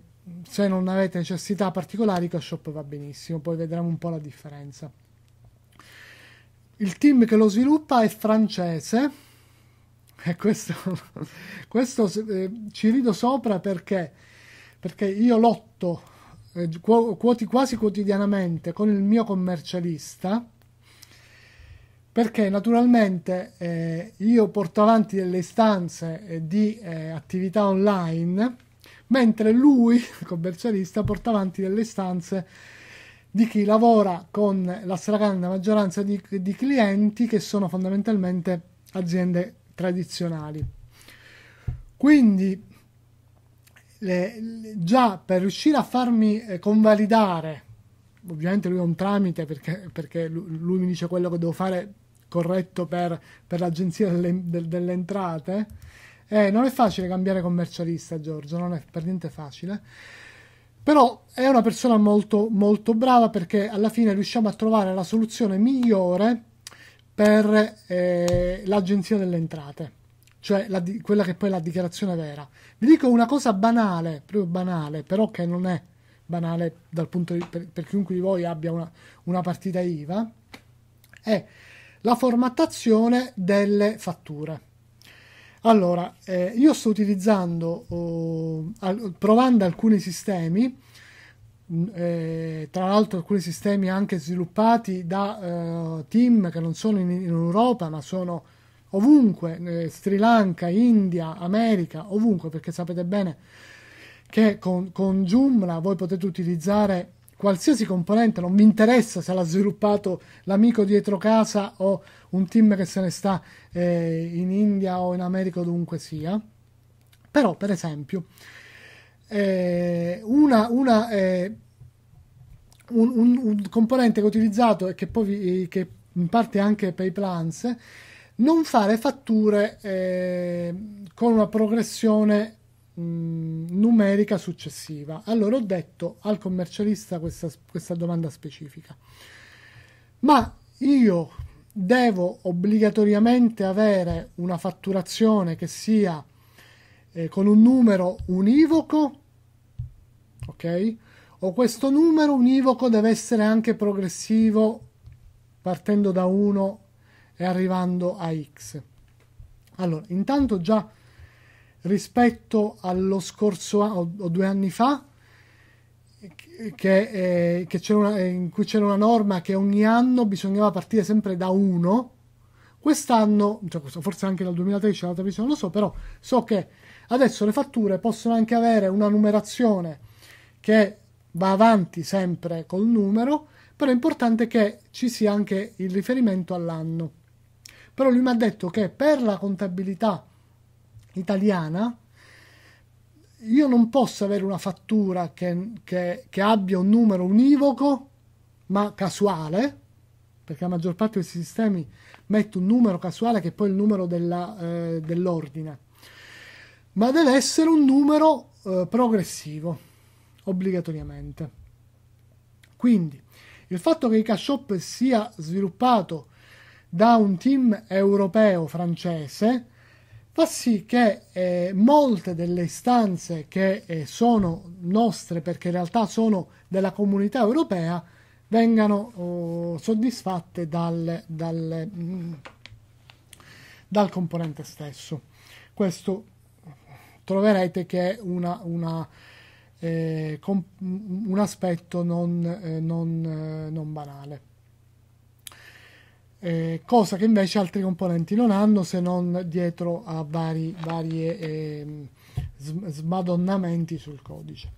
Speaker 1: se non avete necessità particolari, Shop va benissimo, poi vedremo un po' la differenza. Il team che lo sviluppa è francese e questo, questo eh, ci rido sopra perché, perché io lotto eh, quasi quotidianamente con il mio commercialista perché naturalmente eh, io porto avanti delle istanze eh, di eh, attività online, mentre lui, il commercialista, porta avanti delle istanze di chi lavora con la stragrande maggioranza di, di clienti che sono fondamentalmente aziende tradizionali. Quindi le, le, già per riuscire a farmi eh, convalidare, ovviamente lui è un tramite perché, perché lui, lui mi dice quello che devo fare corretto per, per l'agenzia delle, del, delle entrate. Eh, non è facile cambiare commercialista, Giorgio, non è per niente facile. Però è una persona molto, molto brava perché alla fine riusciamo a trovare la soluzione migliore per eh, l'agenzia delle entrate, cioè la, quella che poi è la dichiarazione vera. Vi dico una cosa banale, proprio banale, però che non è banale dal punto di, per, per chiunque di voi abbia una, una partita IVA, è la formattazione delle fatture. Allora, eh, io sto utilizzando, oh, al, provando alcuni sistemi, mm, eh, tra l'altro alcuni sistemi anche sviluppati da eh, team che non sono in, in, Europa, ma sono ovunque, eh, Sri Lanka, India, America, ovunque, perché sapete bene che con, con Joomla voi potete utilizzare qualsiasi componente, non mi interessa se l'ha sviluppato l'amico dietro casa o un team che se ne sta eh, in India o in America o dovunque sia. Però, per esempio, eh, una, una, eh, un, un, un, componente che ho utilizzato e che poi vi, eh, che in parte anche per i plans, non fare fatture eh, con una progressione Mm, numerica successiva. Allora ho detto al commercialista questa, questa domanda specifica. Ma io devo obbligatoriamente avere una fatturazione che sia eh, con un numero univoco, ok? O questo numero univoco deve essere anche progressivo partendo da 1 e arrivando a x. Allora, intanto già rispetto allo scorso anno o due anni fa che, eh, che una, eh, in cui c'era una norma che ogni anno bisognava partire sempre da uno quest'anno, cioè forse anche dal 2013 l'altra visione non lo so, però so che adesso le fatture possono anche avere una numerazione che va avanti sempre col numero, però è importante che ci sia anche il riferimento all'anno. Però lui mi ha detto che per la contabilità italiana, io non posso avere una fattura che, che, che abbia un numero univoco ma casuale, perché la maggior parte di questi sistemi mette un numero casuale che è poi il numero della, eh, dell'ordine, ma deve essere un numero eh, progressivo, obbligatoriamente. Quindi il fatto che i Cash Shop sia sviluppato da un team europeo francese fa sì che eh, molte delle istanze che eh, sono nostre, perché in realtà sono della comunità europea, vengano oh, soddisfatte dal, dal, mm, dal, componente stesso. Questo troverete che è una, una, eh, comp- un aspetto non, eh, non, eh, non banale eh, cosa che invece altri componenti non hanno se non dietro a vari eh, smadonnamenti sul codice.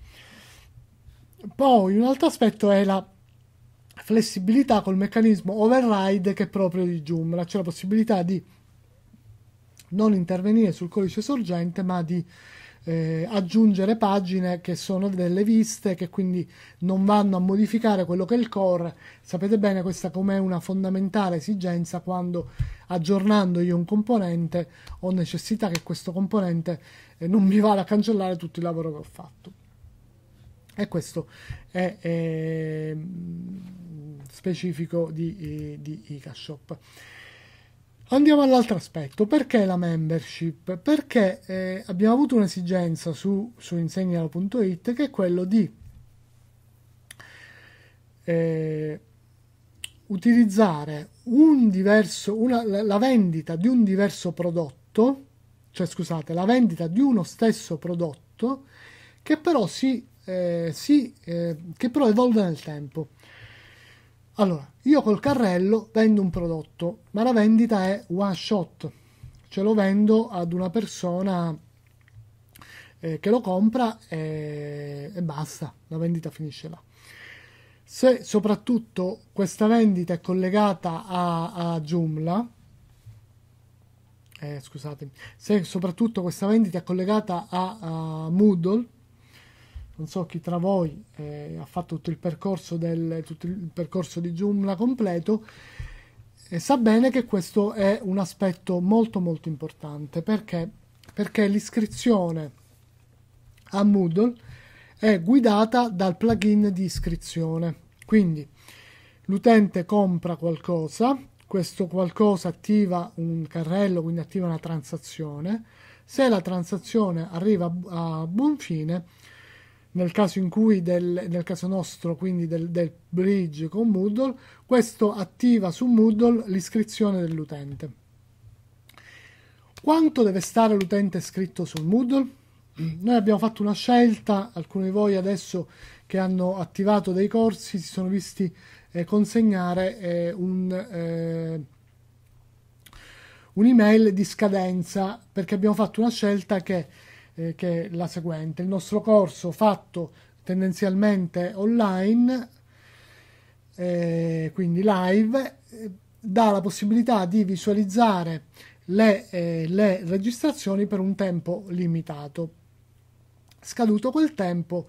Speaker 1: Poi un altro aspetto è la flessibilità col meccanismo override che è proprio di Joomla, cioè la possibilità di non intervenire sul codice sorgente ma di eh, aggiungere pagine che sono delle viste che quindi non vanno a modificare quello che è il core. Sapete bene questa com'è una fondamentale esigenza quando aggiornando io un componente ho necessità che questo componente eh, non mi vada a cancellare tutto il lavoro che ho fatto. E questo è eh, specifico di, eh, di, di eCashop. Andiamo all'altro aspetto, perché la membership? Perché eh, abbiamo avuto un'esigenza su, su insegnalo.it che è quello di eh, utilizzare un diverso, una, la vendita di un diverso prodotto, cioè scusate, la vendita di uno stesso prodotto che però si, eh, si eh, che però evolve nel tempo. Allora, io col carrello vendo un prodotto, ma la vendita è one shot. Ce lo vendo ad una persona eh, che lo compra e, e basta, la vendita finisce là. Se soprattutto questa vendita è collegata a, a Joomla, eh, scusatemi, se soprattutto questa vendita è collegata a, a Moodle, non so chi tra voi eh, ha fatto tutto il percorso del tutto il percorso di Joomla completo e sa bene che questo è un aspetto molto molto importante perché, perché l'iscrizione a Moodle è guidata dal plugin di iscrizione quindi l'utente compra qualcosa questo qualcosa attiva un carrello quindi attiva una transazione se la transazione arriva a buon fine nel caso in cui del, nel caso nostro quindi del, del, bridge con Moodle questo attiva su Moodle l'iscrizione dell'utente quanto deve stare l'utente scritto su Moodle? Noi abbiamo fatto una scelta, alcuni di voi adesso che hanno attivato dei corsi si sono visti eh, consegnare eh, un, eh, un'email di scadenza perché abbiamo fatto una scelta che eh, che è la seguente. Il nostro corso fatto tendenzialmente online, eh, quindi live, eh, dà la possibilità di visualizzare le, eh, le registrazioni per un tempo limitato. Scaduto quel tempo,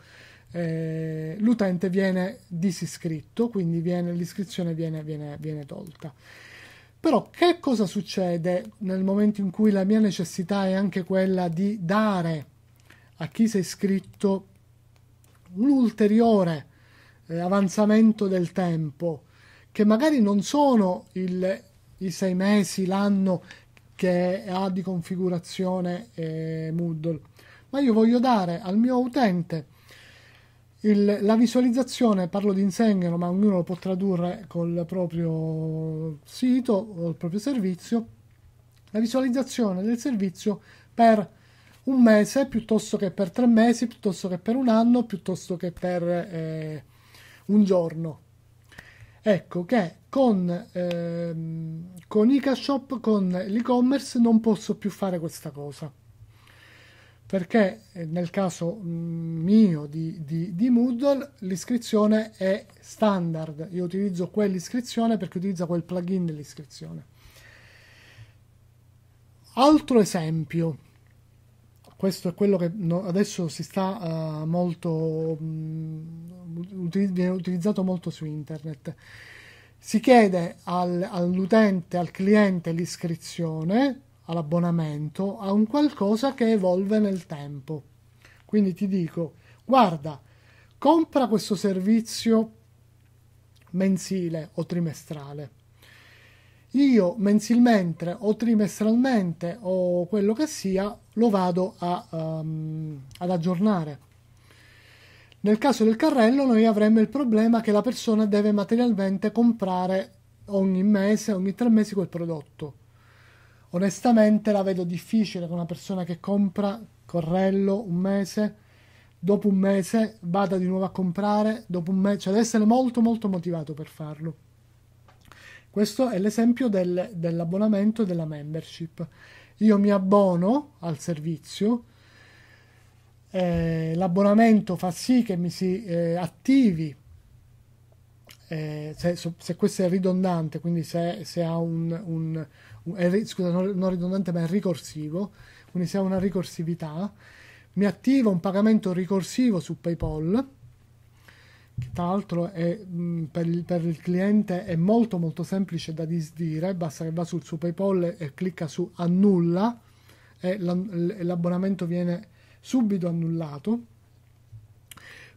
Speaker 1: eh, l'utente viene disiscritto, quindi viene, l'iscrizione viene, viene, viene tolta. Però che cosa succede nel momento in cui la mia necessità è anche quella di dare a chi si è iscritto un ulteriore eh, avanzamento del tempo, che magari non sono il, i sei mesi, l'anno che ha di configurazione eh, Moodle, ma io voglio dare al mio utente il, la visualizzazione, parlo di insegnano, ma ognuno lo può tradurre col proprio sito o il proprio servizio, la visualizzazione del servizio per un mese piuttosto che per tre mesi, piuttosto che per un anno, piuttosto che per eh, un giorno. Ecco che con, ehm, con IcaShop, con l'e-commerce non posso più fare questa cosa perché eh, nel caso mm, mio di, di, di, Moodle l'iscrizione è standard, io utilizzo quell'iscrizione perché utilizza quel plugin dell'iscrizione. Altro esempio, questo è quello che adesso si sta uh, molto, um, viene utilizzato molto su internet. Si chiede al, all'utente, al cliente l'iscrizione, all'abbonamento a un qualcosa che evolve nel tempo. Quindi ti dico, guarda, compra questo servizio mensile o trimestrale. Io mensilmente o trimestralmente o quello che sia lo vado a, um, ad aggiornare. Nel caso del carrello noi avremmo il problema che la persona deve materialmente comprare ogni mese, ogni tre mesi quel prodotto onestamente la vedo difficile con una persona che compra Corrello un mese, dopo un mese vada di nuovo a comprare, dopo un mese, cioè deve essere molto molto motivato per farlo. Questo è l'esempio del, dell'abbonamento e della membership. Io mi abbono al servizio, eh, l'abbonamento fa sì che mi si eh, attivi eh, se, se, questo è ridondante, quindi se, se ha un, un, un è, scusa, non ridondante ma è ricorsivo, quindi se ha una ricorsività, mi attiva un pagamento ricorsivo su PayPal che tra l'altro è, mh, mm, per, il, per, il, cliente è molto molto semplice da disdire, basta che va sul suo PayPal e, e clicca su annulla e la, l'abbonamento viene subito annullato.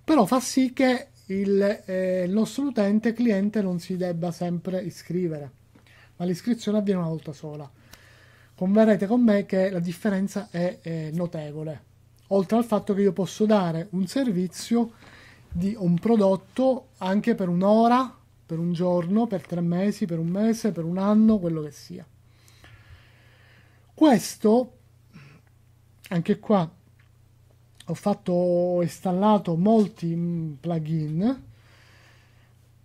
Speaker 1: Però fa sì che il, eh, il nostro utente cliente non si debba sempre iscrivere, ma l'iscrizione avviene una volta sola. Converrete con me che la differenza è eh, notevole, oltre al fatto che io posso dare un servizio di un prodotto anche per un'ora, per un giorno, per tre mesi, per un mese, per un anno, quello che sia. Questo, anche qua, ho fatto ho installato molti mm, plugin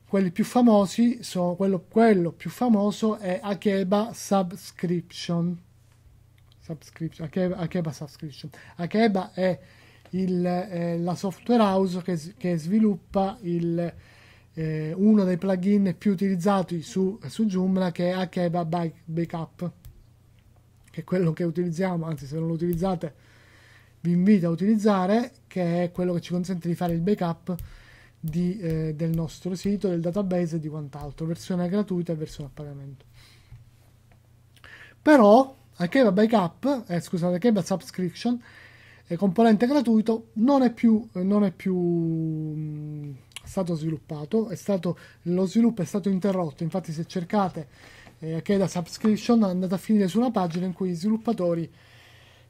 Speaker 1: quelli più famosi sono quello, quello più famoso è Akeba Subscription Subscription Akeba, Akeba Subscription Akeba è il, eh, la software house che, che sviluppa il, eh, uno dei plugin più utilizzati su, su Joomla che è Akeba Backup che è quello che utilizziamo anzi se non lo utilizzate vi invito a utilizzare, che è quello che ci consente di fare il backup di, eh, del nostro sito, del database e di quant'altro, versione gratuita e versione a pagamento. Però Archive Backup, eh, scusate, Archive Subscription, eh, componente gratuito, non è più, non è più mh, mm, stato sviluppato, è stato, lo sviluppo è stato interrotto, infatti se cercate eh, Archive Subscription andate a finire su una pagina in cui gli sviluppatori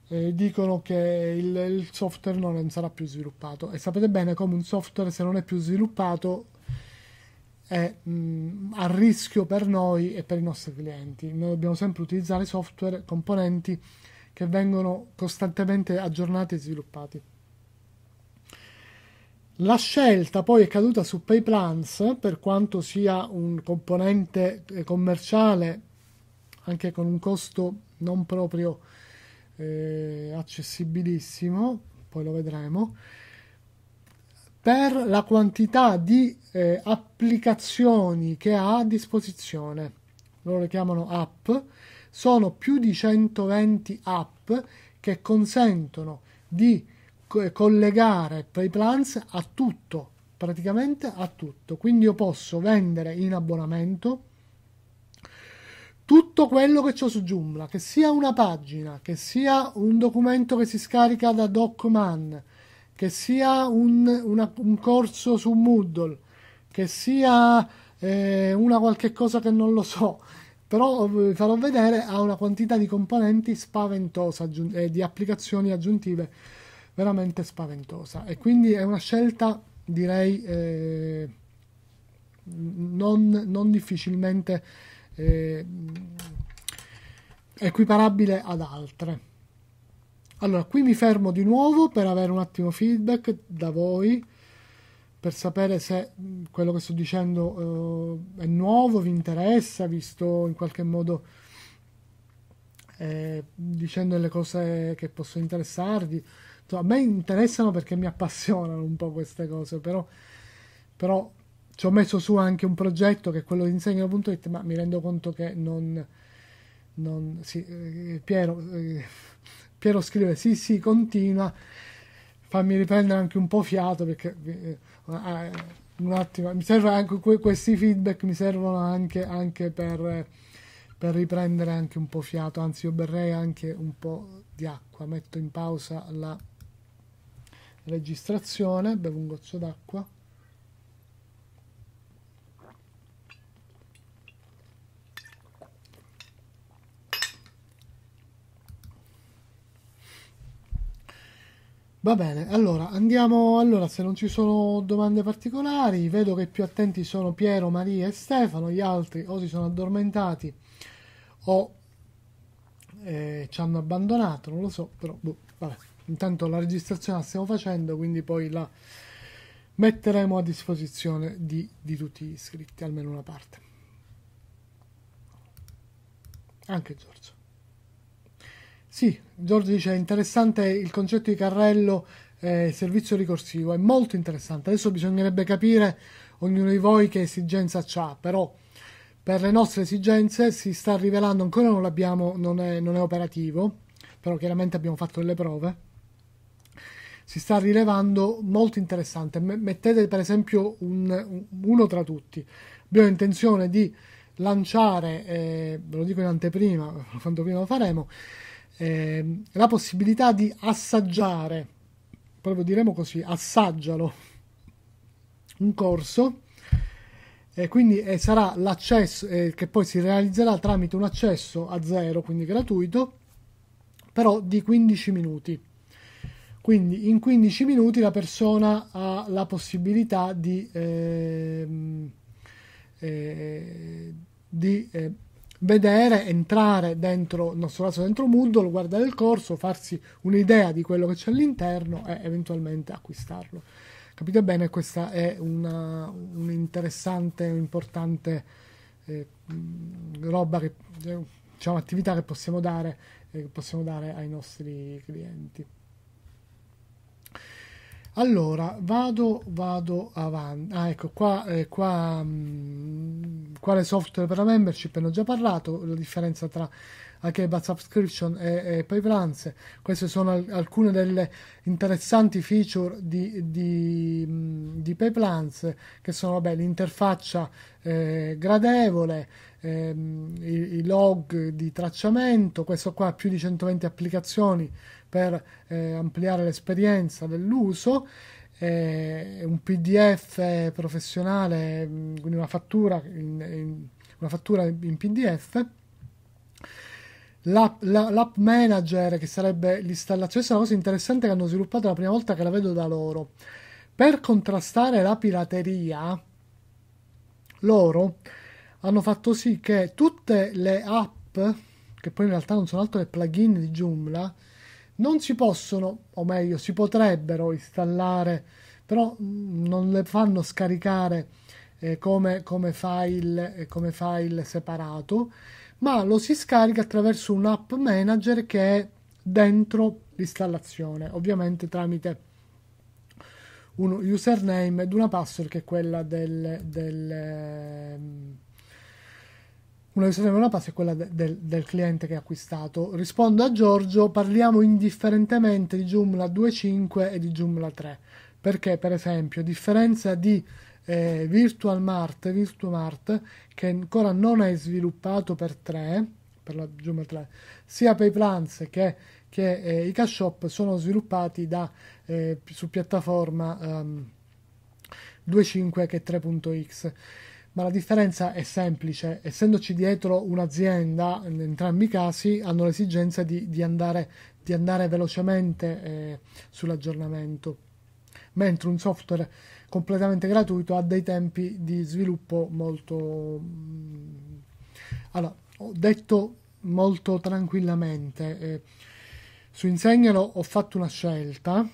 Speaker 1: eh, dicono che il, il software non sarà più sviluppato e sapete bene come un software se non è più sviluppato è mh, mm, a rischio per noi e per i nostri clienti. Noi dobbiamo sempre utilizzare software, componenti che vengono costantemente aggiornati e sviluppati. La scelta poi è caduta su PayPlans, per quanto sia un componente eh, commerciale, anche con un costo non proprio eh, accessibilissimo, poi lo vedremo, per la quantità di eh, applicazioni che ha a disposizione. Loro le chiamano app, sono più di 120 app che consentono di co- collegare PayPlans a tutto, praticamente a tutto. Quindi io posso vendere in abbonamento tutto quello che ho su Joomla, che sia una pagina, che sia un documento che si scarica da DocMan, che sia un, una, un corso su Moodle, che sia eh, una qualche cosa che non lo so, però vi eh, farò vedere, ha una quantità di componenti spaventosa aggiun- e eh, di applicazioni aggiuntive veramente spaventosa e quindi è una scelta direi eh, non, non difficilmente eh, equiparabile ad altre. Allora, qui mi fermo di nuovo per avere un attimo feedback da voi, per sapere se mm, quello che sto dicendo eh, è nuovo, vi interessa, vi sto in qualche modo eh, dicendo delle cose che possono interessarvi. a me interessano perché mi appassionano un po' queste cose, però, però ci ho messo su anche un progetto che è quello di insegno.it, ma mi rendo conto che non... non sì, eh, Piero, eh, Piero, scrive sì, sì, continua, fammi riprendere anche un po' fiato perché... Eh, ah, un attimo, mi servono anche questi feedback, mi servono anche, anche per, per riprendere anche un po' fiato, anzi io berrei anche un po' di acqua, metto in pausa la registrazione, bevo un goccio d'acqua. Va bene, allora andiamo. Allora, se non ci sono domande particolari, vedo che i più attenti sono Piero, Maria e Stefano. Gli altri o si sono addormentati o eh, ci hanno abbandonato, non lo so, però boh, vabbè. Intanto la registrazione la stiamo facendo, quindi poi la metteremo a disposizione di, di tutti gli iscritti, almeno una parte. Anche Giorgio. Sì, Giorgio dice interessante il concetto di carrello eh, servizio ricorsivo, è molto interessante. Adesso bisognerebbe capire ognuno di voi che esigenza ha, però per le nostre esigenze si sta rivelando, ancora non l'abbiamo, non è, non è operativo, però chiaramente abbiamo fatto delle prove. Si sta rilevando molto interessante. Mettete per esempio un, uno tra tutti. Abbiamo intenzione di lanciare, eh, ve lo dico in anteprima, quanto prima lo faremo, eh, la possibilità di assaggiare, proprio diremo così, assaggialo, un corso. Eh, quindi eh, sarà l'accesso eh, che poi si realizzerà tramite un accesso a zero, quindi gratuito, però di 15 minuti. Quindi in 15 minuti la persona ha la possibilità di, ehm, eh, di eh, vedere, entrare dentro, il nostro caso dentro Moodle, guardare il corso, farsi un'idea di quello che c'è all'interno e eventualmente acquistarlo. Capite bene, questa è una, un'interessante, importante eh, roba che, diciamo, attività che possiamo dare, eh, che possiamo dare ai nostri clienti. Allora, vado, vado avanti. Ah, ecco, qua, eh, qua mh, mm, quale software per la membership? Ne ho già parlato, la differenza tra Akeba Subscription e, e Payplans. Queste sono al- alcune delle interessanti feature di, di, mm, di Payplans, che sono vabbè, l'interfaccia eh, gradevole, ehm, i, i log di tracciamento, questo qua ha più di 120 applicazioni per eh, ampliare l'esperienza dell'uso eh, un pdf professionale quindi una fattura in, in, una fattura in pdf L'app, l'app, manager che sarebbe l'installazione. Questa è una cosa interessante che hanno sviluppato la prima volta che la vedo da loro. Per contrastare la pirateria, loro hanno fatto sì che tutte le app, che poi in realtà non sono altro che plugin di Joomla, non si possono, o meglio, si potrebbero installare, però mm, non le fanno scaricare eh, come, come, file, eh, come file separato, ma lo si scarica attraverso un app manager che è dentro l'installazione, ovviamente tramite un username ed una password che è quella del, del ehm, una visione monopaz è quella de- del-, del cliente che ha acquistato. Rispondo a Giorgio, parliamo indifferentemente di Joomla 2.5 e di Joomla 3, perché per esempio, a differenza di eh, VirtualMart, VirtuMart, che ancora non è sviluppato per 3, per la Joomla 3, sia PayPlans che, che eh, i cash shop sono sviluppati da, eh, su piattaforma um, ehm, 2.5 che 3.x ma la differenza è semplice, essendoci dietro un'azienda, in entrambi i casi hanno l'esigenza di, di, andare, di andare, velocemente eh, sull'aggiornamento, mentre un software completamente gratuito ha dei tempi di sviluppo molto... Mm, allora, ho detto molto tranquillamente, eh, su Insegnalo ho fatto una scelta,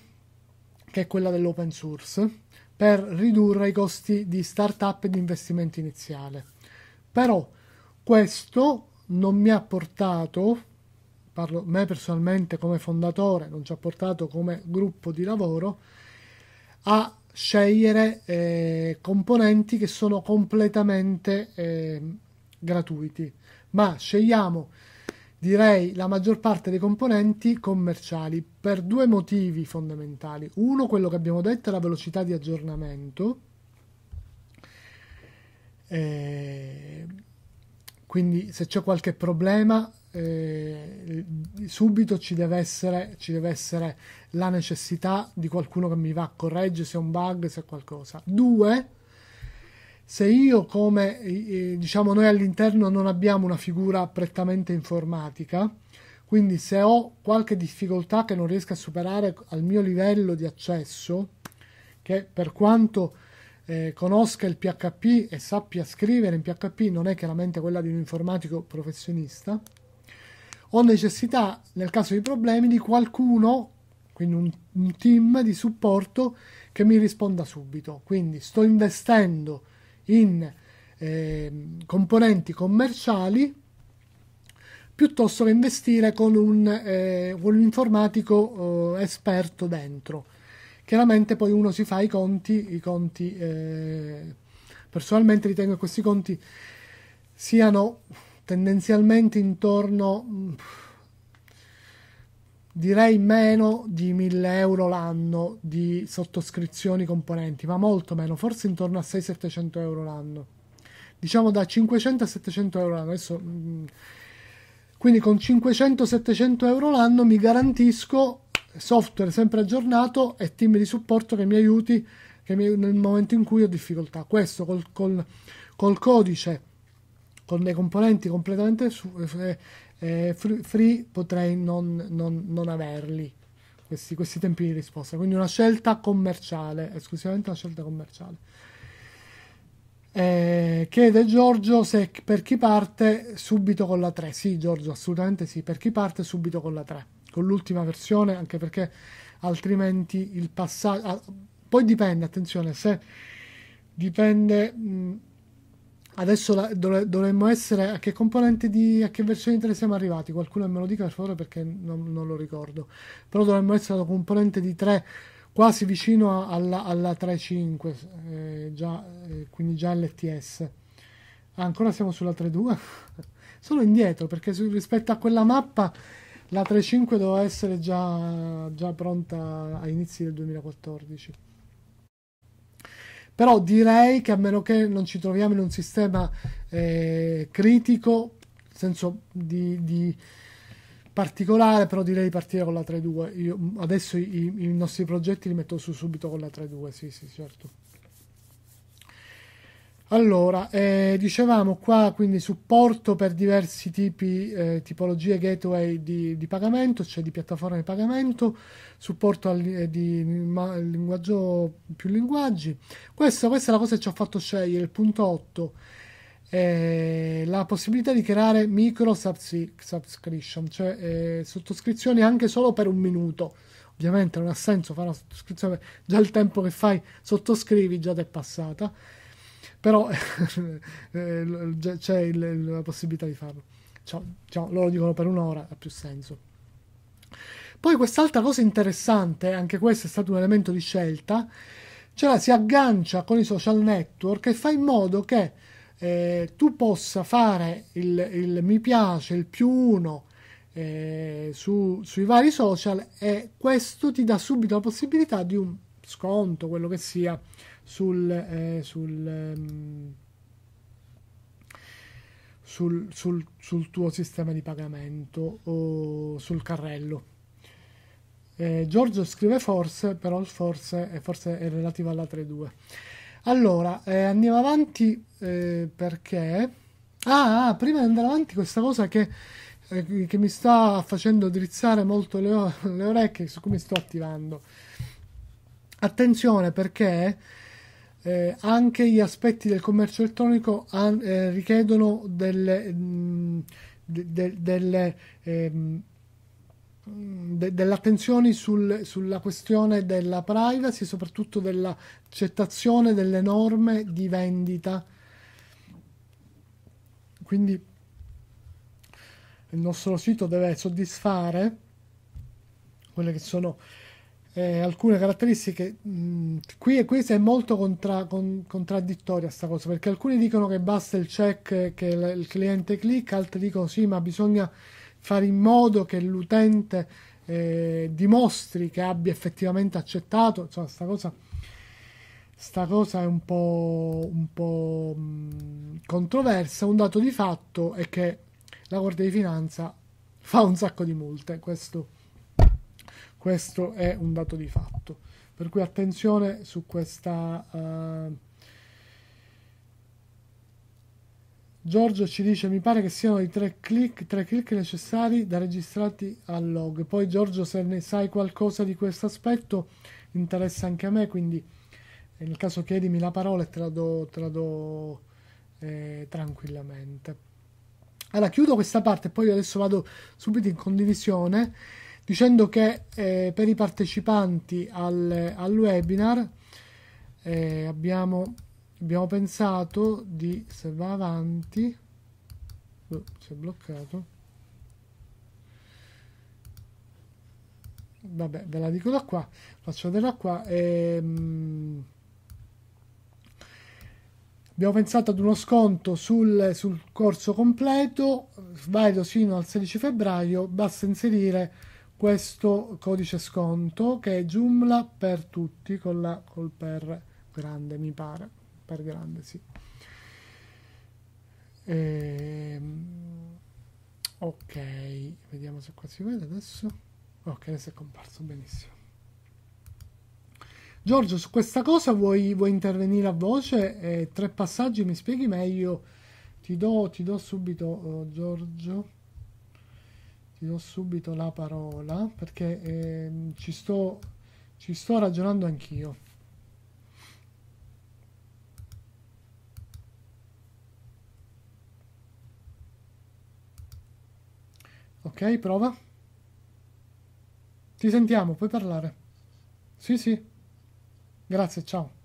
Speaker 1: che è quella dell'open source, per ridurre i costi di startup e di investimento iniziale. Però questo non mi ha portato, parlo me personalmente come fondatore, non ci ha portato come gruppo di lavoro, a scegliere eh, componenti che sono completamente eh, gratuiti, ma scegliamo direi la maggior parte dei componenti commerciali per due motivi fondamentali. Uno, quello che abbiamo detto, è la velocità di aggiornamento. Eh, quindi se c'è qualche problema eh, subito ci deve, essere, ci deve, essere, la necessità di qualcuno che mi va a correggere se è un bug, se è qualcosa. Due, se io come eh, eh, diciamo noi all'interno non abbiamo una figura prettamente informatica, quindi se ho qualche difficoltà che non riesco a superare al mio livello di accesso, che per quanto eh, conosca il PHP e sappia scrivere in PHP non è chiaramente quella di un informatico professionista, ho necessità, nel caso di problemi, di qualcuno, quindi un, un team di supporto che mi risponda subito. Quindi sto investendo in eh, componenti commerciali piuttosto che investire con un, eh, un informatico eh, esperto dentro. Chiaramente poi uno si fa i conti, i conti eh, personalmente ritengo che questi conti siano tendenzialmente intorno direi meno di 1000 euro l'anno di sottoscrizioni componenti, ma molto meno, forse intorno a 600-700 euro l'anno. Diciamo da 500 a 700 euro l'anno. Adesso, mm, quindi con 500-700 euro l'anno mi garantisco software sempre aggiornato e team di supporto che mi aiuti che mi, nel momento in cui ho difficoltà. Questo col, col, col codice, con dei componenti completamente su, eh, eh, free potrei non, non, non averli questi, questi, tempi di risposta. Quindi una scelta commerciale, esclusivamente una scelta commerciale. Eh, chiede Giorgio se per chi parte subito con la 3. Sì, Giorgio, assolutamente sì. Per chi parte subito con la 3, con l'ultima versione, anche perché altrimenti il passaggio. Ah, poi dipende, attenzione, se dipende. Mh, Adesso la, dovremmo essere a che componente di a che versione 3 siamo arrivati? Qualcuno me lo dica per favore perché non, non lo ricordo. Però dovremmo essere alla componente di 3 quasi vicino alla, alla 3.5, eh, già, eh, quindi già LTS. Ah, ancora siamo sulla 3.2? Solo indietro perché su, rispetto a quella mappa la 3.5 doveva essere già, già pronta a inizi del 2014. Però direi che a meno che non ci troviamo in un sistema eh, critico, nel senso di, di particolare, però direi di partire con la 3-2. Io adesso i, i, nostri progetti li metto su subito con la 3-2, sì, sì, certo. Allora, eh, dicevamo qua quindi supporto per diversi tipi, eh, tipologie gateway di, di, pagamento, cioè di piattaforma di pagamento, supporto al, eh, di ma, linguaggio più linguaggi. Questo, questa è la cosa che ci ha fatto scegliere, il punto 8, eh, la possibilità di creare micro subscription, cioè eh, sottoscrizioni anche solo per un minuto. Ovviamente non ha senso fare una sottoscrizione, già il tempo che fai sottoscrivi già è passata però eh, c'è il, la possibilità di farlo. Cioè, cioè, loro dicono per un'ora ha più senso. Poi quest'altra cosa interessante, anche questo è stato un elemento di scelta, cioè si aggancia con i social network e fa in modo che eh, tu possa fare il, il, mi piace, il più uno eh, su, sui vari social e questo ti dà subito la possibilità di un sconto, quello che sia, sul, eh, sul, ehm, sul, sul, sul, tuo sistema di pagamento o sul carrello. Eh, Giorgio scrive forse, però forse, forse è relativa alla 3.2. Allora, eh, andiamo avanti eh, perché... Ah, ah, prima di andare avanti questa cosa che eh, che mi sta facendo drizzare molto le, o- le, orecchie, su cui mi sto attivando. Attenzione perché eh, anche gli aspetti del commercio elettronico an, eh, richiedono delle, mh, mm, de, de, delle ehm, de, delle attenzioni sul, sulla questione della privacy, soprattutto dell'accettazione delle norme di vendita. Quindi il nostro sito deve soddisfare quelle che sono eh, alcune caratteristiche. Mh, qui, questa è molto contra, con, contraddittoria sta cosa, perché alcuni dicono che basta il check che l- il cliente clicca, altri dicono sì, ma bisogna fare in modo che l'utente eh, dimostri che abbia effettivamente accettato. Insomma, sta cosa, cosa è un po', un po' mh, controversa. Un dato di fatto è che la Guardia di Finanza fa un sacco di multe, questo questo è un dato di fatto. Per cui attenzione su questa... Uh... Giorgio ci dice mi pare che siano i tre click, tre click necessari da registrati al log. Poi Giorgio se ne sai qualcosa di questo aspetto interessa anche a me, quindi eh, nel caso chiedimi la parola e te la do, te la do eh, tranquillamente. Allora chiudo questa parte e poi adesso vado subito in condivisione dicendo che eh, per i partecipanti al, al webinar eh, abbiamo, abbiamo, pensato di se va avanti oh, si è bloccato vabbè ve la dico da qua faccio vedere da qua ehm, abbiamo pensato ad uno sconto sul, sul corso completo valido fino al 16 febbraio basta inserire questo codice sconto che è Joomla per tutti con la col per grande mi pare per grande sì e, ehm, ok vediamo se qua si vede adesso ok adesso è comparso benissimo Giorgio su questa cosa vuoi, vuoi intervenire a voce eh, tre passaggi mi spieghi meglio ti do, ti do subito oh, Giorgio ti do subito la parola perché eh, ci, sto, ci sto ragionando anch'io. Ok, prova. Ti sentiamo, puoi parlare. Sì, sì. Grazie, ciao.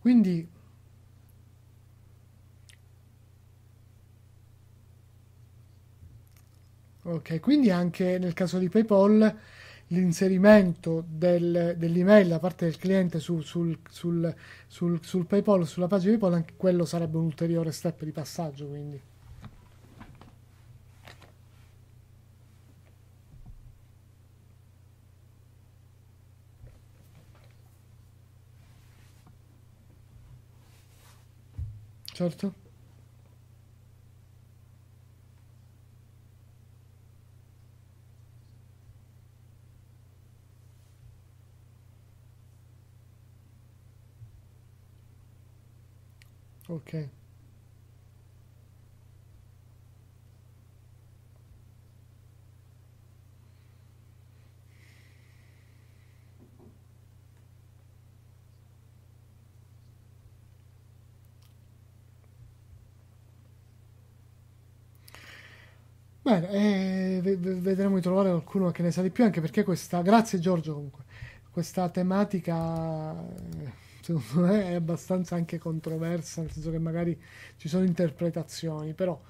Speaker 1: Quindi Ok, quindi anche nel caso di PayPal l'inserimento del, dell'email da parte del cliente su, sul, sul, sul, sul PayPal, sulla pagina di PayPal, anche quello sarebbe un ulteriore step di passaggio. Quindi. certo. Ok. Bene, eh, vedremo di trovare qualcuno che ne sa di più, anche perché questa, grazie Giorgio comunque, questa tematica eh, secondo me è abbastanza anche controversa, nel senso che magari ci sono interpretazioni, però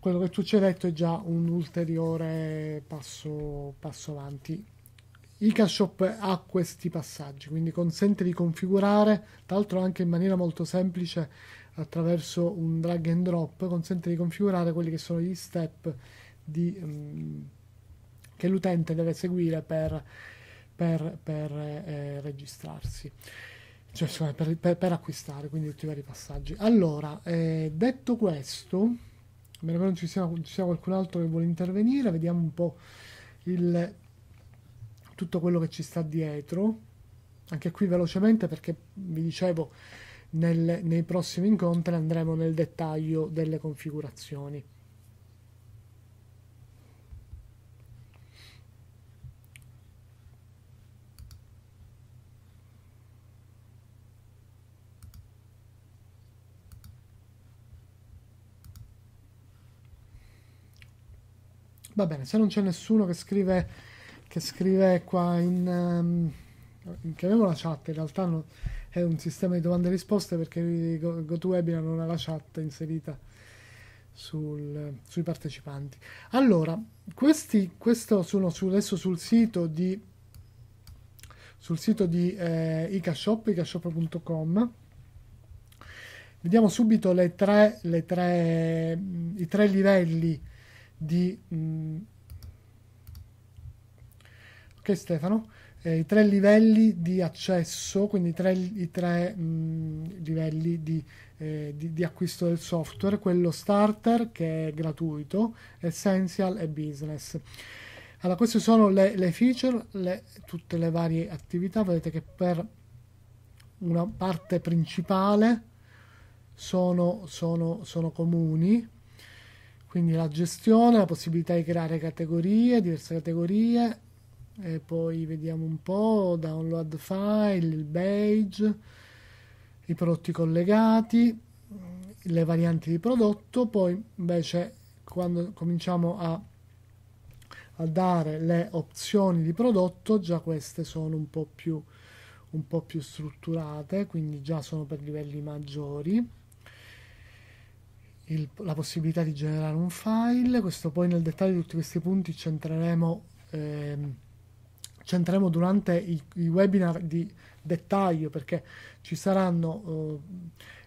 Speaker 1: quello che tu ci hai detto è già un ulteriore passo, passo avanti. IcaShop ha questi passaggi, quindi consente di configurare, tra l'altro anche in maniera molto semplice attraverso un drag and drop, consente di configurare quelli che sono gli step di, um, che l'utente deve seguire per, per, per eh, registrarsi. Cioè, insomma, per, per, acquistare, quindi tutti i vari passaggi. Allora, eh, detto questo, a meno che non ci sia, ci sia qualcun altro che vuole intervenire, vediamo un po' il, tutto quello che ci sta dietro. Anche qui velocemente, perché vi dicevo, nel, nei prossimi incontri andremo nel dettaglio delle configurazioni. Va bene, se non c'è nessuno che scrive, che scrive qua in... Um, chiamiamola chat, in realtà no, è un sistema di domande e risposte perché GoToWebinar non ha la chat inserita sul, sui partecipanti. Allora, questi, questo sono su, adesso sul sito di, sul sito di eh, IcaShop, icashop.com. Vediamo subito le tre, le tre, i tre livelli di... Mh... Mm, ok Stefano, eh, i tre livelli di accesso, quindi i tre, i tre mh, mm, livelli di, eh, di, di, acquisto del software, quello starter che è gratuito, essential e business. Allora, queste sono le, le feature, le, tutte le varie attività, vedete che per una parte principale sono, sono, sono comuni, quindi la gestione, la possibilità di creare categorie, diverse categorie, e poi vediamo un po' download file, il badge, i prodotti collegati, le varianti di prodotto, poi invece quando cominciamo a, a dare le opzioni di prodotto, già queste sono un po' più, un po più strutturate, quindi già sono per livelli maggiori il, la possibilità di generare un file. Questo poi nel dettaglio di tutti questi punti centreremo, ehm, centreremo durante i, i, webinar di dettaglio perché ci saranno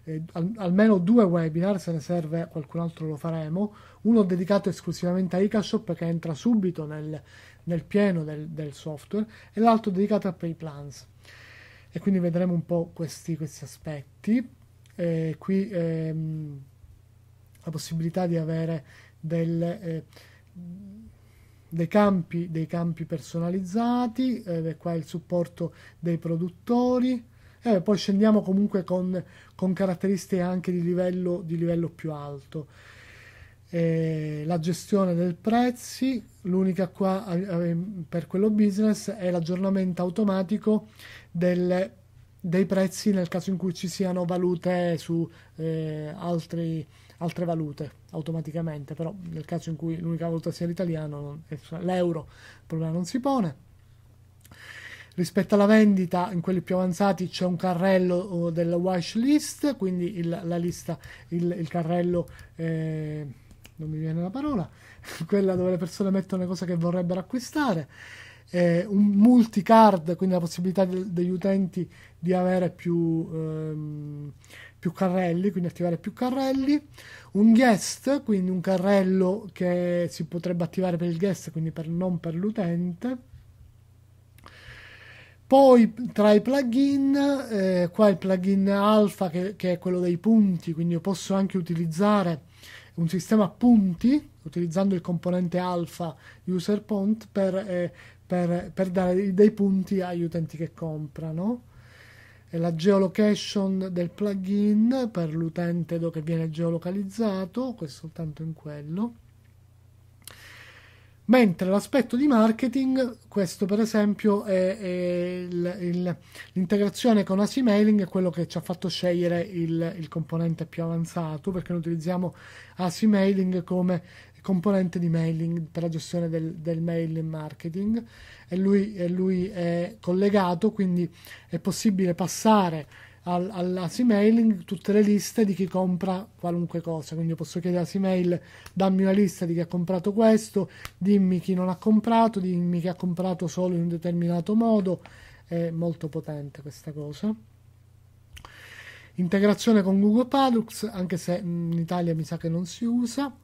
Speaker 1: eh, eh al, almeno due webinar, se ne serve qualcun altro lo faremo, uno dedicato esclusivamente a ICASHOP che entra subito nel, nel pieno del, del, software e l'altro dedicato a PayPlans. E quindi vedremo un po' questi, questi aspetti. Eh, qui ehm, la possibilità di avere delle, eh, dei, campi, dei, campi, personalizzati, eh, qua il supporto dei produttori, eh, poi scendiamo comunque con, con caratteristiche anche di livello, di livello più alto. Eh, la gestione dei prezzi, l'unica qua eh, per quello business è l'aggiornamento automatico del, dei prezzi nel caso in cui ci siano valute su eh, altri altre valute automaticamente, però nel caso in cui l'unica valuta sia l'italiano, l'euro, il problema non si pone. Rispetto alla vendita, in quelli più avanzati c'è un carrello oh, della watch list, quindi il, la lista, il, il carrello... Eh, non mi viene la parola, quella dove le persone mettono le cose che vorrebbero acquistare, eh, un multicard, quindi la possibilità de- degli utenti di avere più, ehm, più carrelli, quindi attivare più carrelli, un guest, quindi un carrello che si potrebbe attivare per il guest, quindi per, non per l'utente. Poi tra i plugin, eh, qua il plugin alfa che, che, è quello dei punti, quindi io posso anche utilizzare un sistema a punti utilizzando il componente alfa user point per, eh, per, per dare dei punti agli utenti che comprano è la geolocation del plugin per l'utente che viene geolocalizzato, questo soltanto in quello. Mentre l'aspetto di marketing, questo per esempio è, è il, il, l'integrazione con ASI Mailing, è quello che ci ha fatto scegliere il, il componente più avanzato, perché noi utilizziamo ASI Mailing come componente di mailing per la gestione del, del mail in marketing e lui, e lui, è collegato, quindi è possibile passare al, all'ASI mailing tutte le liste di chi compra qualunque cosa. Quindi posso chiedere a Simail, dammi una lista di chi ha comprato questo, dimmi chi non ha comprato, dimmi chi ha comprato solo in un determinato modo. È molto potente questa cosa. Integrazione con Google Padux, anche se in Italia mi sa che non si usa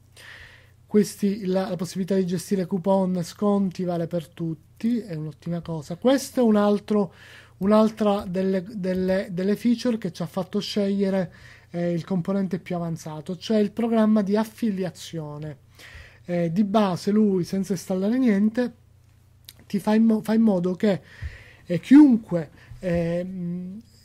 Speaker 1: questi, la, la, possibilità di gestire coupon, sconti vale per tutti, è un'ottima cosa. Questo è un altro, un'altra delle, delle, delle feature che ci ha fatto scegliere eh, il componente più avanzato, cioè il programma di affiliazione. Eh, di base lui, senza installare niente, ti fa in, mo- fa in modo che eh, chiunque eh,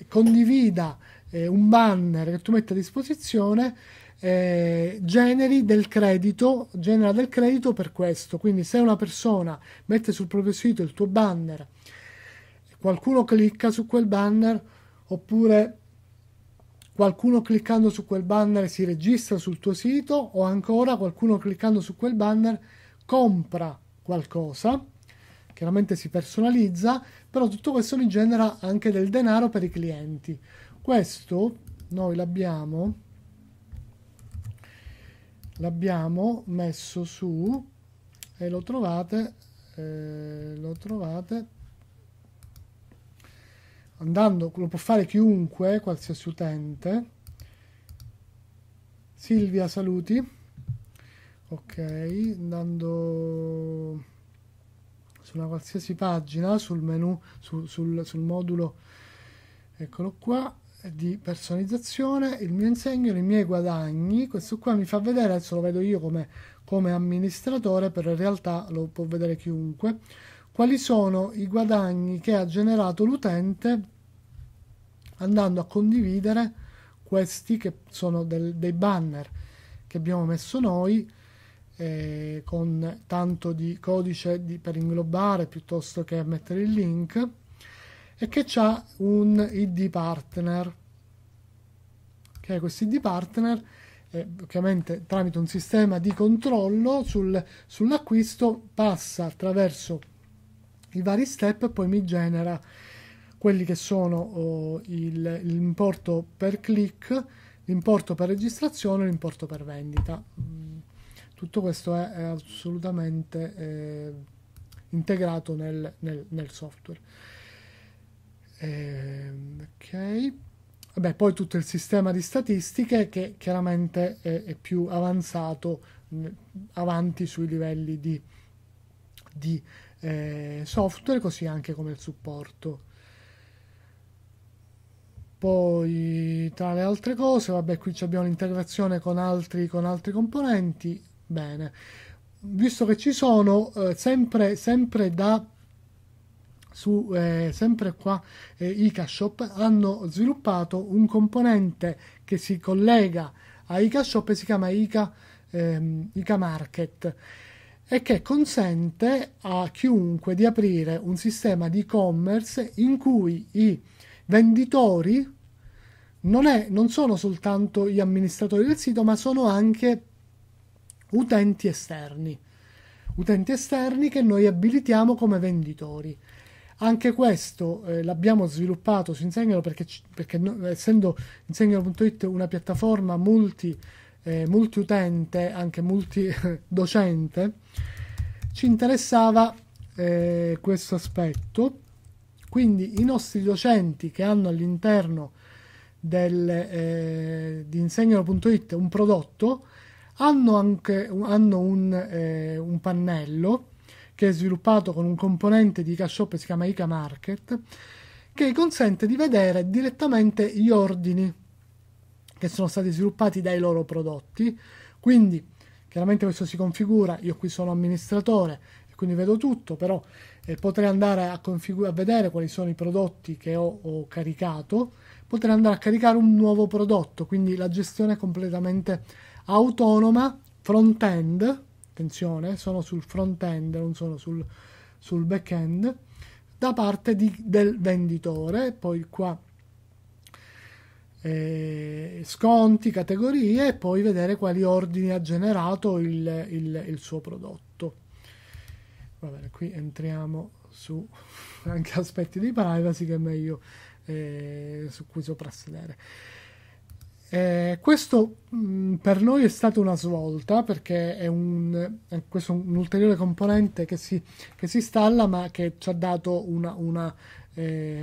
Speaker 1: condivida eh, un banner che tu metti a disposizione eh, generi del credito, genera del credito per questo. Quindi se una persona mette sul proprio sito il tuo banner, qualcuno clicca su quel banner oppure qualcuno cliccando su quel banner si registra sul tuo sito o ancora qualcuno cliccando su quel banner compra qualcosa. Chiaramente si personalizza, però tutto questo mi genera anche del denaro per i clienti. Questo noi l'abbiamo l'abbiamo messo su e lo trovate, eh, lo trovate andando, lo può fare chiunque, qualsiasi utente. Silvia saluti. Ok, andando su una qualsiasi pagina sul menu, su, sul, sul modulo, eccolo qua, di personalizzazione, il mio insegno, i miei guadagni, questo qua mi fa vedere, adesso lo vedo io come, come amministratore, però in realtà lo può vedere chiunque, quali sono i guadagni che ha generato l'utente andando a condividere questi che sono del, dei banner che abbiamo messo noi eh, con tanto di codice di, per inglobare piuttosto che mettere il link e che ha un id partner che è questo id partner eh, ovviamente tramite un sistema di controllo sul, sull'acquisto passa attraverso i vari step e poi mi genera quelli che sono oh, il, l'importo per click l'importo per registrazione e l'importo per vendita mm, tutto questo è, è assolutamente eh, integrato nel, nel, nel software eh, ok. Vabbè, poi tutto il sistema di statistiche che chiaramente è, è più avanzato mh, mm, avanti sui livelli di, di eh, software, così anche come il supporto. Poi, tra le altre cose, vabbè, qui abbiamo l'integrazione con altri, con altri componenti. Bene, visto che ci sono eh, sempre, sempre da su, eh, sempre qua eh, IcaShop hanno sviluppato un componente che si collega a IcaShop e si chiama Ica, ehm, Ica Market e che consente a chiunque di aprire un sistema di e-commerce in cui i venditori non, è, non sono soltanto gli amministratori del sito ma sono anche utenti esterni utenti esterni che noi abilitiamo come venditori anche questo eh, l'abbiamo sviluppato su Insegnalo perché, perché no, essendo Insegnalo.it una piattaforma multi, eh, multiutente, anche multi docente, ci interessava eh, questo aspetto. Quindi i nostri docenti che hanno all'interno del, eh, di Insegnalo.it un prodotto hanno anche hanno un, eh, un pannello che è sviluppato con un componente di IcaShop che si chiama Ica Market, che consente di vedere direttamente gli ordini che sono stati sviluppati dai loro prodotti. Quindi chiaramente questo si configura, io qui sono amministratore quindi vedo tutto, però eh, potrei andare a, configu- a vedere quali sono i prodotti che ho, ho caricato, potrei andare a caricare un nuovo prodotto, quindi la gestione è completamente autonoma, front-end, attenzione, sono sul front end, non sono sul, sul back end, da parte di, del venditore, poi qua eh, sconti, categorie e poi vedere quali ordini ha generato il, il, il suo prodotto. Va bene, qui entriamo su anche aspetti di privacy che è meglio eh, su cui soprassedere. Eh, questo mh, mm, per noi è stata una svolta perché è un, è un ulteriore componente che si, che si, installa ma che ci ha dato una, una, eh,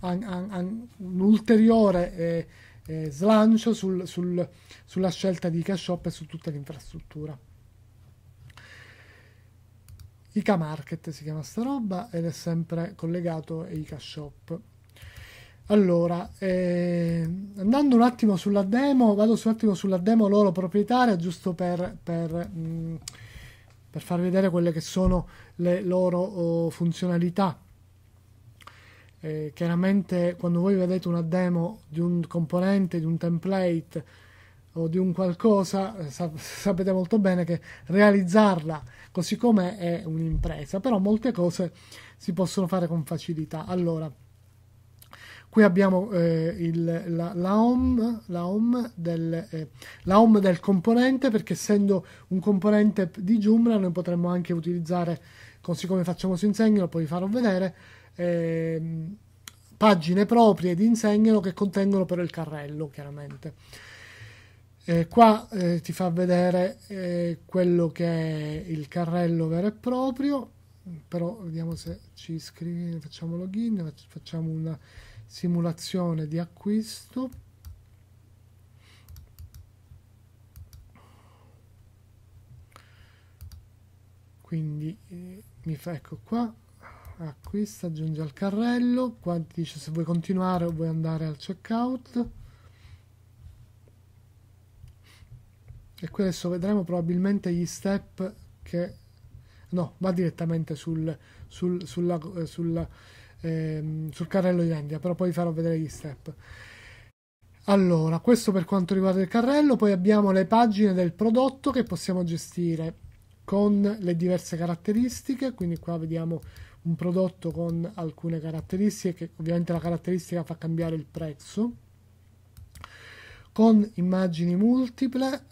Speaker 1: an, an, an, un ulteriore eh, eh, slancio sul, sul, sulla scelta di Cashop e su tutta l'infrastruttura. IK Market si chiama sta roba ed è sempre collegato a IK Shop. Allora, eh, andando un attimo sulla demo, vado un attimo sulla demo loro proprietaria, giusto per, per, mh, mm, per far vedere quelle che sono le loro oh, funzionalità. Eh, chiaramente quando voi vedete una demo di un componente, di un template o di un qualcosa, eh, sap- sapete molto bene che realizzarla così com'è è un'impresa, però molte cose si possono fare con facilità. Allora, Qui abbiamo eh, il, la, la, home, la, home del, eh, la, home, del, componente perché essendo un componente di Joomla noi potremmo anche utilizzare, così come facciamo su Insegnalo poi vi farò vedere, eh, pagine proprie di Insegnalo che contengono però il carrello chiaramente. Eh, qua eh, ti fa vedere eh, quello che è il carrello vero e proprio, però vediamo se ci iscriviamo, facciamo login, facciamo una simulazione di acquisto quindi eh, mi fa ecco qua acquista aggiunge al carrello qua dice se vuoi continuare o vuoi andare al checkout e qui adesso vedremo probabilmente gli step che no va direttamente sul, sul, sulla, eh, sulla ehm, sul carrello di vendita, però poi vi farò vedere gli step. Allora, questo per quanto riguarda il carrello, poi abbiamo le pagine del prodotto che possiamo gestire con le diverse caratteristiche, quindi qua vediamo un prodotto con alcune caratteristiche che ovviamente la caratteristica fa cambiare il prezzo con immagini multiple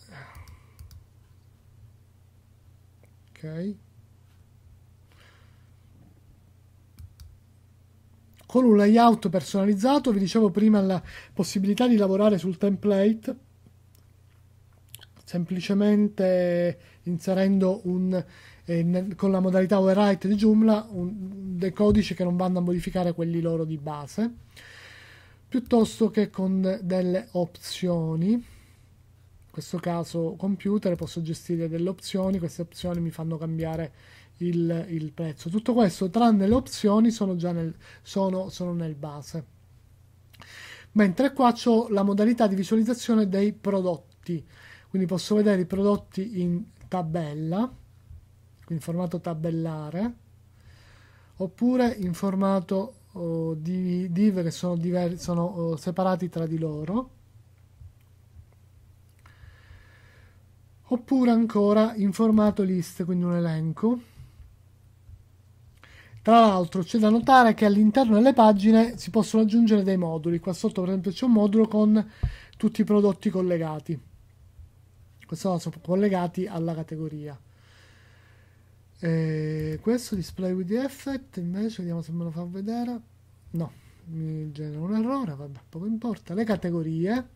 Speaker 1: ok con un layout personalizzato, vi dicevo prima la possibilità di lavorare sul template semplicemente inserendo un, eh, con la modalità overwrite di Joomla un, dei codici che non vanno a modificare quelli loro di base piuttosto che con delle opzioni in questo caso computer posso gestire delle opzioni queste opzioni mi fanno cambiare il, il prezzo. Tutto questo, tranne le opzioni, sono già nel, sono, sono nel base. Mentre qua ho la modalità di visualizzazione dei prodotti, quindi posso vedere i prodotti in tabella, in formato tabellare, oppure in formato oh, di div che sono, diver- sono oh, separati tra di loro. oppure ancora in formato list, quindi un elenco. Tra l'altro c'è da notare che all'interno delle pagine si possono aggiungere dei moduli. Qua sotto per esempio c'è un modulo con tutti i prodotti collegati. Questo sono collegati alla categoria. E questo display with the effect invece vediamo se me lo fa vedere. No, mi genera un errore, vabbè, poco importa. Le categorie.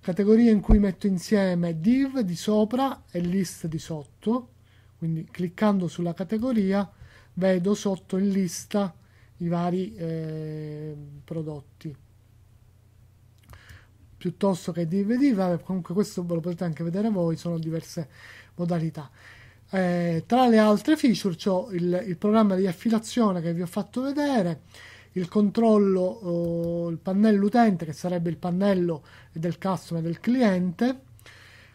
Speaker 1: Categorie in cui metto insieme div di sopra e list di sotto. Quindi cliccando sulla categoria vedo sotto in lista i vari eh, prodotti piuttosto che DVD vabbè, comunque questo ve lo potete anche vedere voi sono diverse modalità eh, tra le altre feature c'ho il, il, programma di affilazione che vi ho fatto vedere il controllo oh, il pannello utente che sarebbe il pannello del customer del cliente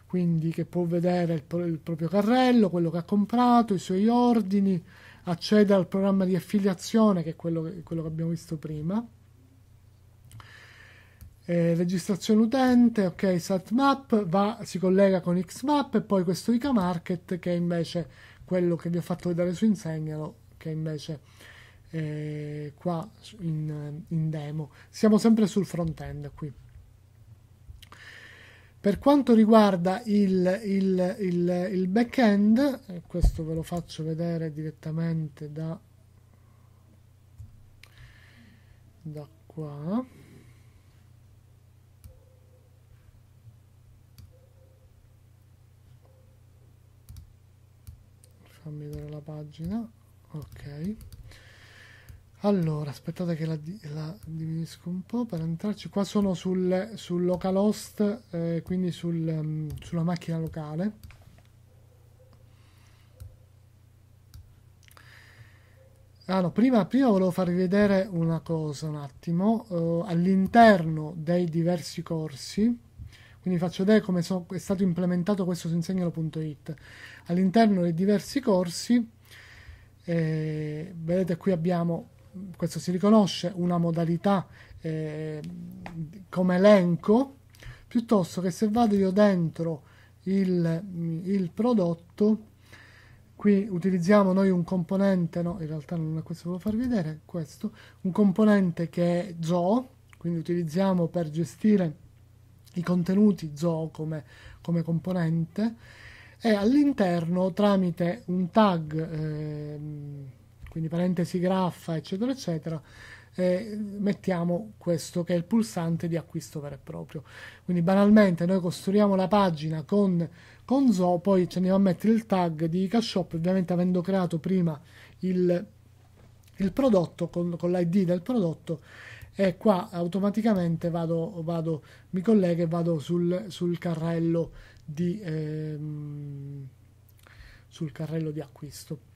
Speaker 1: quindi che può vedere il, il proprio carrello quello che ha comprato i suoi ordini accede al programma di affiliazione, che è quello che, quello che abbiamo visto prima. Eh, registrazione utente, ok, SatMap, va, si collega con XMap e poi questo ICA Market che è invece quello che vi ho fatto vedere su Insegnalo, che è invece eh, qua in, in demo. Siamo sempre sul front-end qui. Per quanto riguarda il, il, il, il back-end, eh, questo ve lo faccio vedere direttamente da, da qua. Fammi vedere la pagina. Ok. Allora, aspettate che la, la, diminuisco un po' per entrarci. Qua sono sul, sul local eh, quindi sul, um, sulla macchina locale. Ah no, prima, prima, volevo farvi vedere una cosa un attimo. Uh, all'interno dei diversi corsi, quindi faccio vedere come so, è stato implementato questo su insegnalo.it. All'interno dei diversi corsi, eh, vedete qui abbiamo questo si riconosce, una modalità eh, come elenco, piuttosto che se vado io dentro il, mm, il prodotto, qui utilizziamo noi un componente, no, in realtà non è questo che volevo far vedere, questo, un componente che è zoo, quindi utilizziamo per gestire i contenuti zoo come, come componente, e all'interno tramite un tag eh, quindi parentesi graffa, eccetera, eccetera, e eh, mettiamo questo che è il pulsante di acquisto vero e proprio. Quindi banalmente noi costruiamo la pagina con, con Zo, poi ci andiamo a mettere il tag di Ica ovviamente avendo creato prima il, il prodotto con, con l'ID del prodotto e qua automaticamente vado, vado, mi collego e vado sul, sul, carrello di, ehm, sul carrello di acquisto.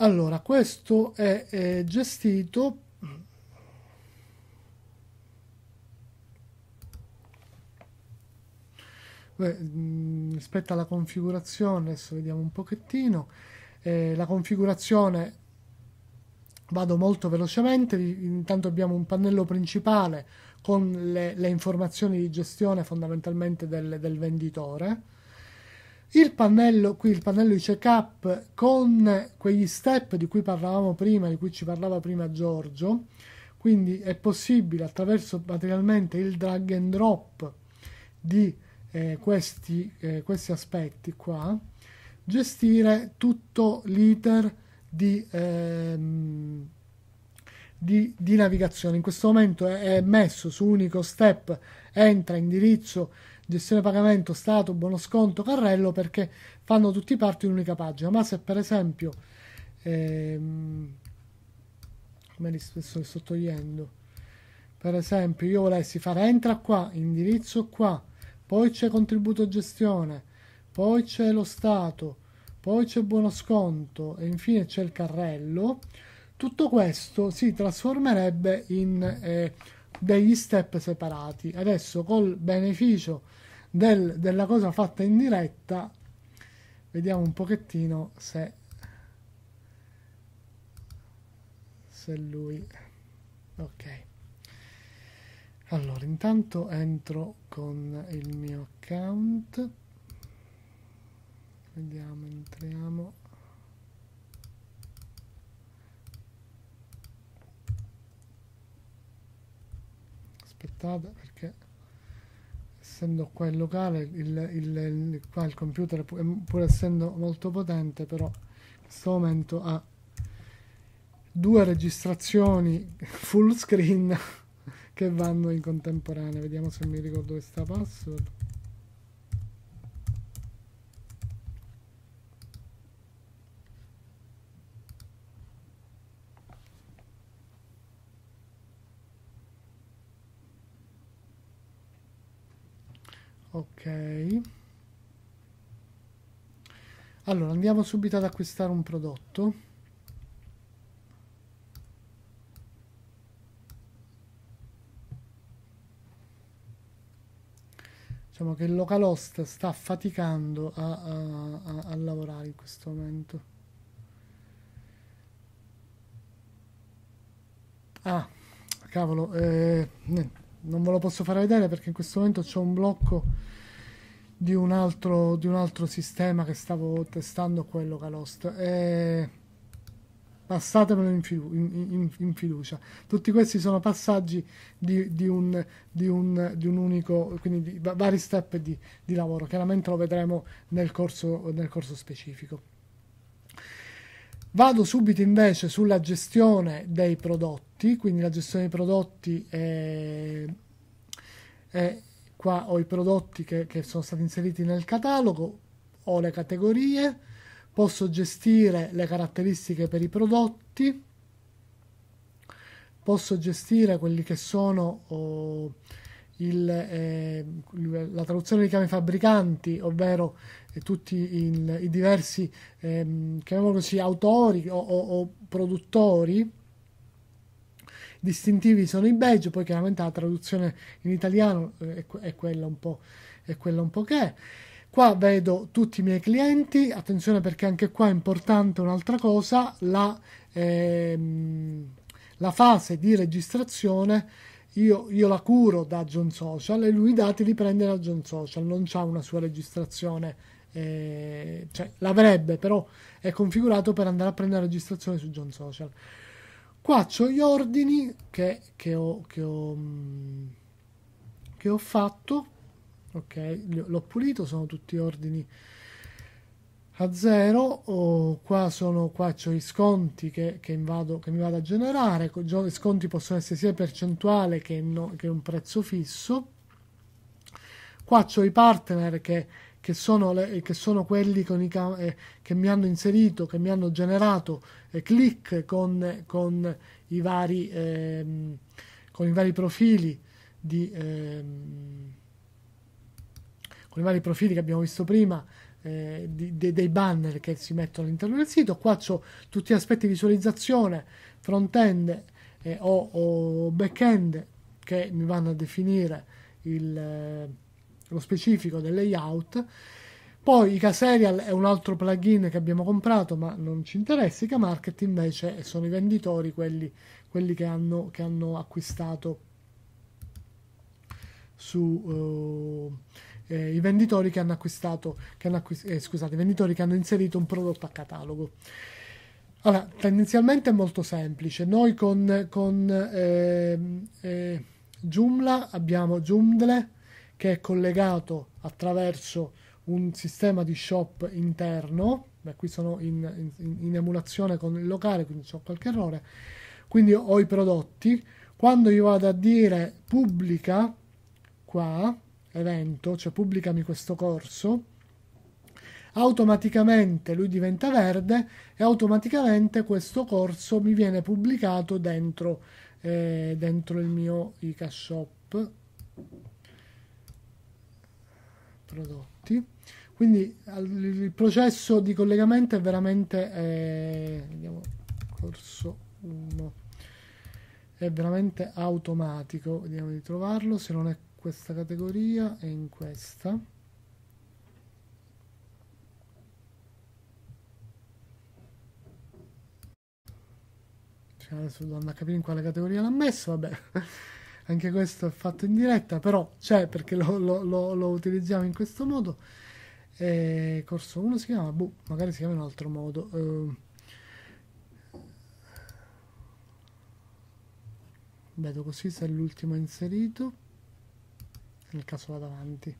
Speaker 1: Allora, questo è, è gestito Beh, mm, rispetto alla configurazione, adesso vediamo un pochettino. Eh, la configurazione vado molto velocemente. Intanto abbiamo un pannello principale con le, le informazioni di gestione fondamentalmente del, del venditore. Il pannello, qui il pannello di check-up con quegli step di cui parlavamo prima, di cui ci parlava prima Giorgio, quindi è possibile attraverso materialmente il drag and drop di eh, questi, eh, questi aspetti qua, gestire tutto l'iter di, ehm, di, di, navigazione. In questo momento è, è messo su unico step, entra indirizzo gestione pagamento, stato, buono sconto, carrello perché fanno tutti parte in un'unica pagina. Ma se per esempio ehm, me li sto, sto togliendo, per esempio io volessi fare entra qua, indirizzo qua, poi c'è contributo gestione, poi c'è lo stato, poi c'è buono sconto e infine c'è il carrello, tutto questo si trasformerebbe in... Eh, degli step separati. Adesso col beneficio del, della cosa fatta in diretta, vediamo un pochettino se, se lui... Ok. Allora, intanto entro con il mio account. Vediamo, entriamo. aspettate perché essendo qua in locale il, il, il, qua il computer pur essendo molto potente però in questo momento ha due registrazioni full screen che vanno in contemporanea vediamo se mi ricordo questa password ok allora andiamo subito ad acquistare un prodotto diciamo che il localhost sta faticando a, a, a, a lavorare in questo momento ah cavolo eh, non ve lo posso fare vedere perché in questo momento c'è un blocco di un, altro, di un altro sistema che stavo testando quello Calost e passatemelo in, fidu in, in, in, fiducia tutti questi sono passaggi di, di, un, di un, un, unico quindi vari step di, lavoro chiaramente lo vedremo nel corso, nel corso specifico Vado subito invece sulla gestione dei prodotti, quindi la gestione dei prodotti è, è qua ho i prodotti che, che sono stati inseriti nel catalogo, ho le categorie, posso gestire le caratteristiche per i prodotti, posso gestire quelli che sono... Oh, il, eh, la traduzione dei chiami fabbricanti, ovvero eh, tutti il, i diversi ehm, così, autori o, o, o, produttori distintivi sono i badge, poi chiaramente la traduzione in italiano eh, è, è, quella, un è quella un po' che è. Qua vedo tutti i miei clienti, attenzione perché anche qua è importante un'altra cosa, la, ehm, la fase di registrazione io, io, la curo da John Social e lui i dati li prende da John Social, non ha una sua registrazione, eh, cioè l'avrebbe, però è configurato per andare a prendere la registrazione su John Social. Qua ho gli ordini che, che, ho, che, ho, che ho fatto, ok, l'ho pulito, sono tutti ordini a 0 oh, qua, sono, qua c'ho i sconti che, che, invado, che mi vado a generare gli sconti possono essere sia percentuale che, no, che un prezzo fisso qua c'ho i partner che, che sono, le, che sono, quelli cam- eh, che mi hanno inserito, che mi hanno generato eh, click con, con, i vari, ehm, con, i vari, profili di, ehm, con i vari profili che abbiamo visto prima eh, di, de, dei banner che si mettono all'interno del sito. Qua ho tutti gli aspetti visualizzazione, front-end eh, o, o back-end che mi vanno a definire il, eh, lo specifico del layout. Poi Ica Serial è un altro plugin che abbiamo comprato, ma non ci interessa. Ica Market invece sono i venditori, quelli, quelli che, hanno, che, hanno, acquistato su, uh, eh, i venditori che hanno acquistato, che hanno acquist- eh, scusate, i venditori che hanno inserito un prodotto a catalogo. Allora, tendenzialmente è molto semplice. Noi con, con ehm, eh, Joomla abbiamo Joomla che è collegato attraverso un sistema di shop interno. Beh, qui sono in, in, in emulazione con il locale, quindi ho qualche errore. Quindi ho i prodotti. Quando io vado a dire pubblica qua, evento, cioè pubblicami questo corso, automaticamente lui diventa verde e automaticamente questo corso mi viene pubblicato dentro, eh, dentro il mio ICA Shop prodotti. Quindi il processo di collegamento è veramente, eh, vediamo, corso 1, è veramente automatico, vediamo di trovarlo, se non è questa categoria e in questa cioè adesso devo andare a capire in quale categoria l'ha messo vabbè anche questo è fatto in diretta però c'è perché lo, lo, lo, lo, utilizziamo in questo modo e corso 1 si chiama boh, magari si chiama in un altro modo uh, vedo così se è l'ultimo inserito nel caso là davanti.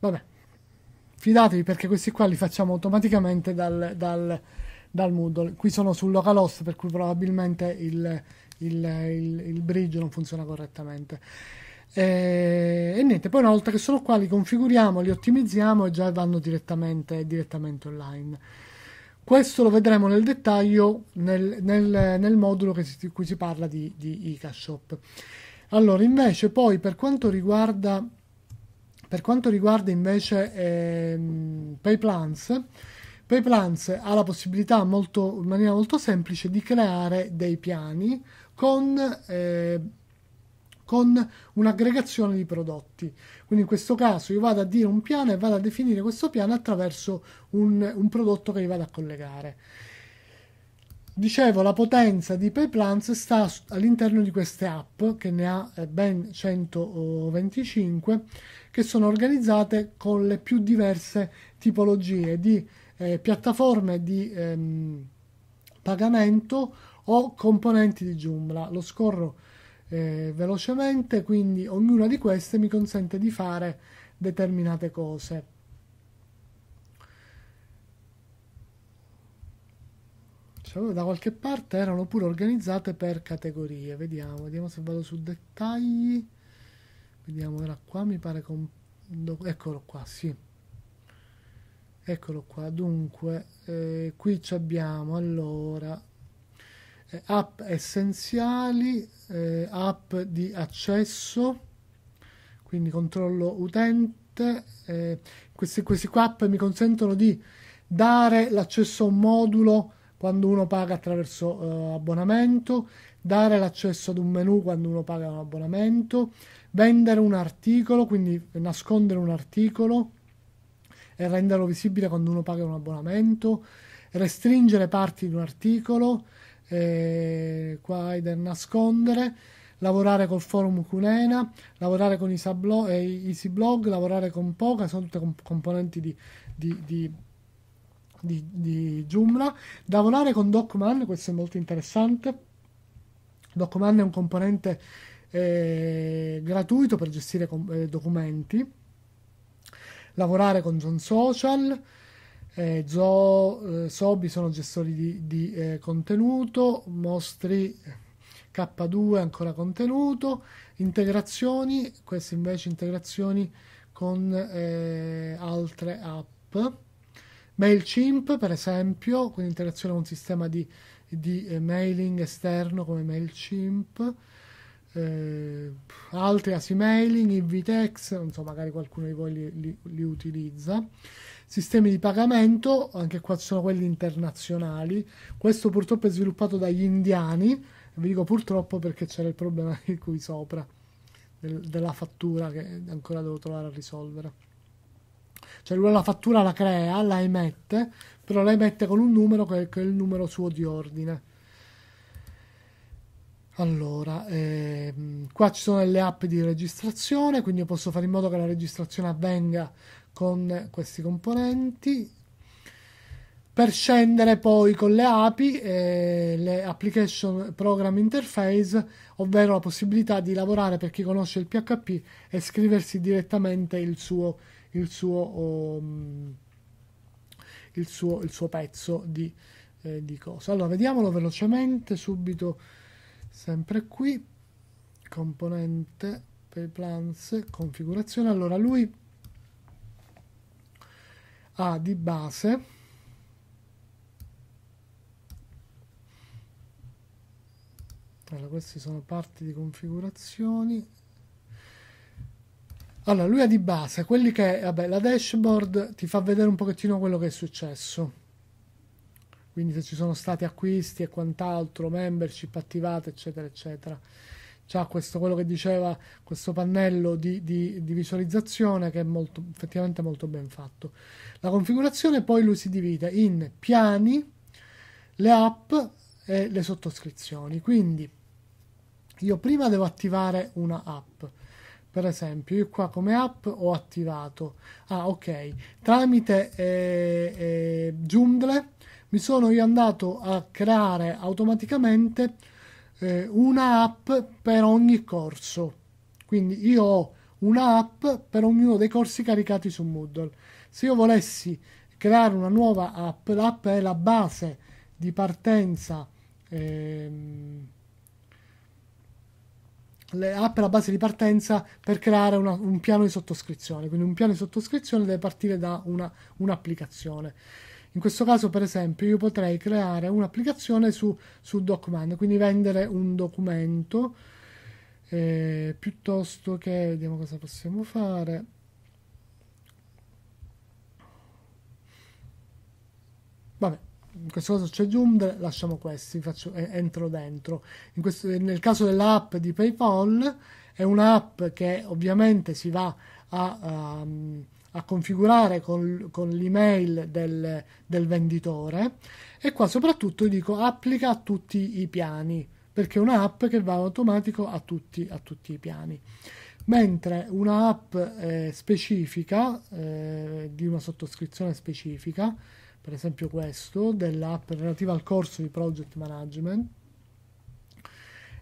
Speaker 1: Vabbè, fidatevi perché questi qua li facciamo automaticamente dal, dal dal Moodle. Qui sono sul localhost, per cui probabilmente il, il, il, il bridge non funziona correttamente. E, eh, e, niente, poi una volta che sono qua li configuriamo, li ottimizziamo e già vanno direttamente, direttamente online. Questo lo vedremo nel dettaglio nel, nel, nel modulo si, cui si parla di, di ICA Allora, invece, poi per quanto riguarda, per quanto riguarda invece ehm, PayPlans, Payplans ha la possibilità molto, in maniera molto semplice di creare dei piani con, eh, con un'aggregazione di prodotti. Quindi in questo caso io vado a dire un piano e vado a definire questo piano attraverso un, un prodotto che li vado a collegare. Dicevo, la potenza di PayPlans sta all'interno di queste app, che ne ha eh, ben 125, che sono organizzate con le più diverse tipologie di eh, piattaforme di ehm, pagamento o componenti di Joomla. Lo scorro eh, velocemente, quindi ognuna di queste mi consente di fare determinate cose. Cioè, da qualche parte erano pure organizzate per categorie. Vediamo, vediamo se vado su dettagli. Vediamo, era qua mi pare... Comp- eccolo qua, sì eccolo qua dunque eh, qui abbiamo allora eh, app essenziali eh, app di accesso quindi controllo utente eh, questi, questi qua app mi consentono di dare l'accesso a un modulo quando uno paga attraverso eh, abbonamento dare l'accesso ad un menu quando uno paga un abbonamento vendere un articolo quindi nascondere un articolo e renderlo visibile quando uno paga un abbonamento, restringere parti di un articolo, eh, qua hai del nascondere, lavorare col forum Cunena, lavorare con Isablog, eh, EasyBlog, lavorare con Poca, sono tutte comp- componenti di, di, di di, di, Joomla, lavorare con Docman, questo è molto interessante. Docman è un componente eh, gratuito per gestire com- eh, documenti lavorare con Zone Social. Eh, Zo, eh, Sobi sono gestori di, di eh, contenuto, Mostri K2 ancora contenuto, integrazioni, queste invece integrazioni con eh, altre app. MailChimp per esempio, quindi integrazione con un sistema di, di eh, mailing esterno come MailChimp eh, altri Asimailing, Invitex, non so, magari qualcuno di voi li, li, li, utilizza. Sistemi di pagamento, anche qua ci sono quelli internazionali. Questo purtroppo è sviluppato dagli indiani, vi dico purtroppo perché c'era il problema di cui sopra, del, della fattura che ancora devo trovare a risolvere. Cioè lui la fattura la crea, la emette, però la emette con un numero che, che è il numero suo di ordine allora, ehm, qua ci sono le app di registrazione, quindi io posso fare in modo che la registrazione avvenga con questi componenti. Per scendere poi con le API, eh, le Application Program Interface, ovvero la possibilità di lavorare per chi conosce il PHP e scriversi direttamente il suo, il suo, oh, il suo, il suo pezzo di, eh, di cosa. Allora, vediamolo velocemente subito sempre qui componente per plans configurazione allora lui ha di base allora queste sono parti di configurazioni allora lui ha di base quelli che vabbè la dashboard ti fa vedere un pochettino quello che è successo quindi se ci sono stati acquisti e quant'altro, membership attivate, eccetera, eccetera. C'è questo, quello che diceva questo pannello di, di, di visualizzazione che è molto, effettivamente molto ben fatto. La configurazione poi lui si divide in piani, le app e le sottoscrizioni. Quindi io prima devo attivare una app. Per esempio, io qua come app ho attivato, ah ok, tramite eh, eh Joomla mi sono io andato a creare automaticamente eh, una app per ogni corso. Quindi io ho una app per ognuno dei corsi caricati su Moodle. Se io volessi creare una nuova app, l'app è la base di partenza. Ehm, app è la base di partenza per creare una, un piano di sottoscrizione. Quindi un piano di sottoscrizione deve partire da una, un'applicazione. In questo caso, per esempio, io potrei creare un'applicazione su, su DocMan, quindi vendere un documento eh, piuttosto che vediamo cosa possiamo fare. Vabbè, in questo caso c'è Joomla, lasciamo questi, faccio, eh, entro dentro. Questo, nel caso dell'app di PayPal è un'app che ovviamente si va a, a, ehm, a configurare con, con l'email del, del, venditore e qua soprattutto dico applica a tutti i piani perché è un'app che va automatico a tutti, a tutti i piani mentre un'app eh, specifica eh, di una sottoscrizione specifica per esempio questo dell'app relativa al corso di project management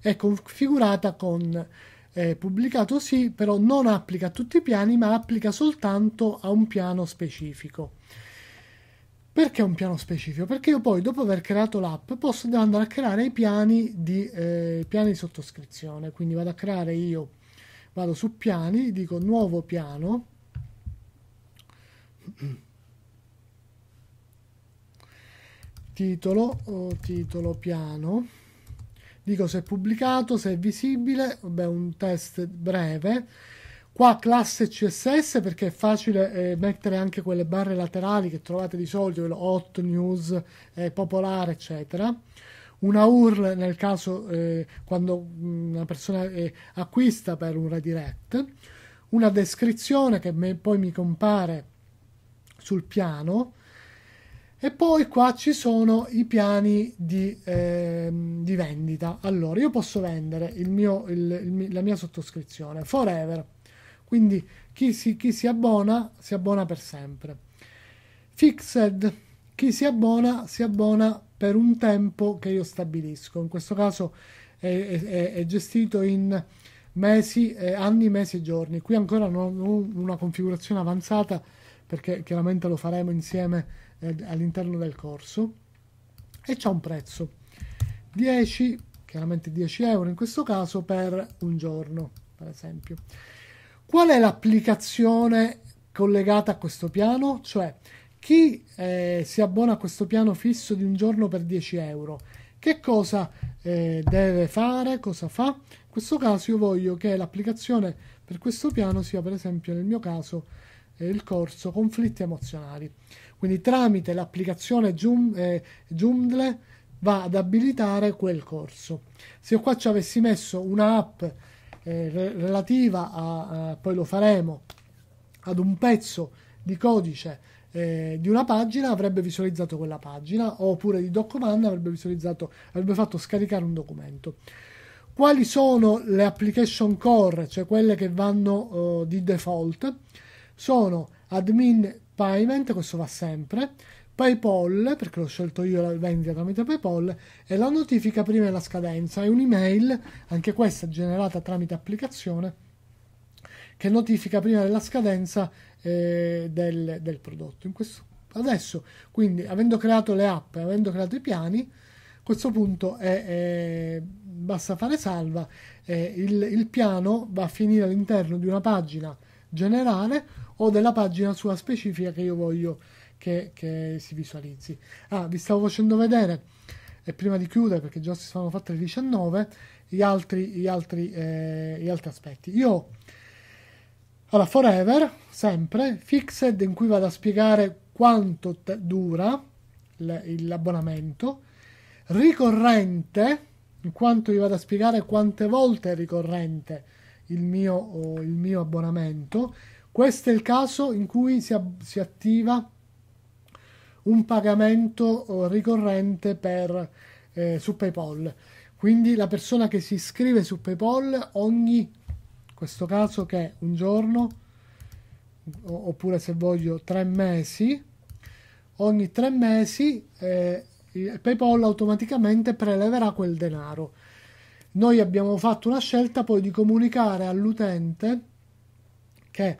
Speaker 1: è configurata con eh, pubblicato sì, però non applica a tutti i piani, ma applica soltanto a un piano specifico. Perché un piano specifico? Perché io poi, dopo aver creato l'app, posso andare a creare i piani di, eh, piani di sottoscrizione. Quindi vado a creare io, vado su piani, dico nuovo piano. Titolo, oh, titolo piano dico se è pubblicato, se è visibile, vabbè un test breve. Qua classe CSS perché è facile eh, mettere anche quelle barre laterali che trovate di solito, hot news, eh, popolare, eccetera. Una URL nel caso eh, quando mm, una persona eh, acquista per un redirect, una descrizione che me, poi mi compare sul piano, e poi qua ci sono i piani di, eh, di vendita. Allora, io posso vendere il mio, il, il, la mia sottoscrizione forever. Quindi chi si, chi si abbona, si abbona per sempre. Fixed, chi si abbona, si abbona per un tempo che io stabilisco. In questo caso è, è, è gestito in mesi, eh, anni, mesi e giorni. Qui ancora non ho una configurazione avanzata perché chiaramente lo faremo insieme eh, all'interno del corso e c'è un prezzo 10 chiaramente 10 euro in questo caso per un giorno per esempio qual è l'applicazione collegata a questo piano cioè chi eh, si abbona a questo piano fisso di un giorno per 10 euro che cosa eh, deve fare cosa fa in questo caso io voglio che l'applicazione per questo piano sia per esempio nel mio caso il corso Conflitti emozionali. Quindi tramite l'applicazione Joom, eh, Joomla va ad abilitare quel corso. Se qua ci avessi messo un'app eh, relativa a, a, poi lo faremo, ad un pezzo di codice eh, di una pagina avrebbe visualizzato quella pagina oppure di DocCommand avrebbe visualizzato avrebbe fatto scaricare un documento quali sono le application core cioè quelle che vanno eh, di default sono admin payment, questo va sempre, PayPal, perché l'ho scelto io la vendita tramite PayPal, e la notifica prima della scadenza, e un'email, anche questa generata tramite applicazione, che notifica prima della scadenza eh, del, del, prodotto. Questo, adesso, quindi, avendo creato le app, avendo creato i piani, a questo punto è, è, basta fare salva, eh, il, il piano va a finire all'interno di una pagina generale o della pagina sulla specifica che io voglio che, che si visualizzi. Ah, vi stavo facendo vedere, e prima di chiudere, perché già si sono fatte le 19, gli altri, gli altri, eh, gli altri aspetti. Io allora, Forever, sempre, Fixed, in cui vado a spiegare quanto te- dura l- l'abbonamento, ricorrente, in quanto vi vado a spiegare quante volte è ricorrente il mio, il mio abbonamento. Questo è il caso in cui si, si attiva un pagamento ricorrente per, eh, su PayPal. Quindi la persona che si iscrive su PayPal ogni, questo caso che è un giorno, oppure se voglio tre mesi, ogni tre mesi eh, PayPal automaticamente preleverà quel denaro. Noi abbiamo fatto una scelta poi di comunicare all'utente che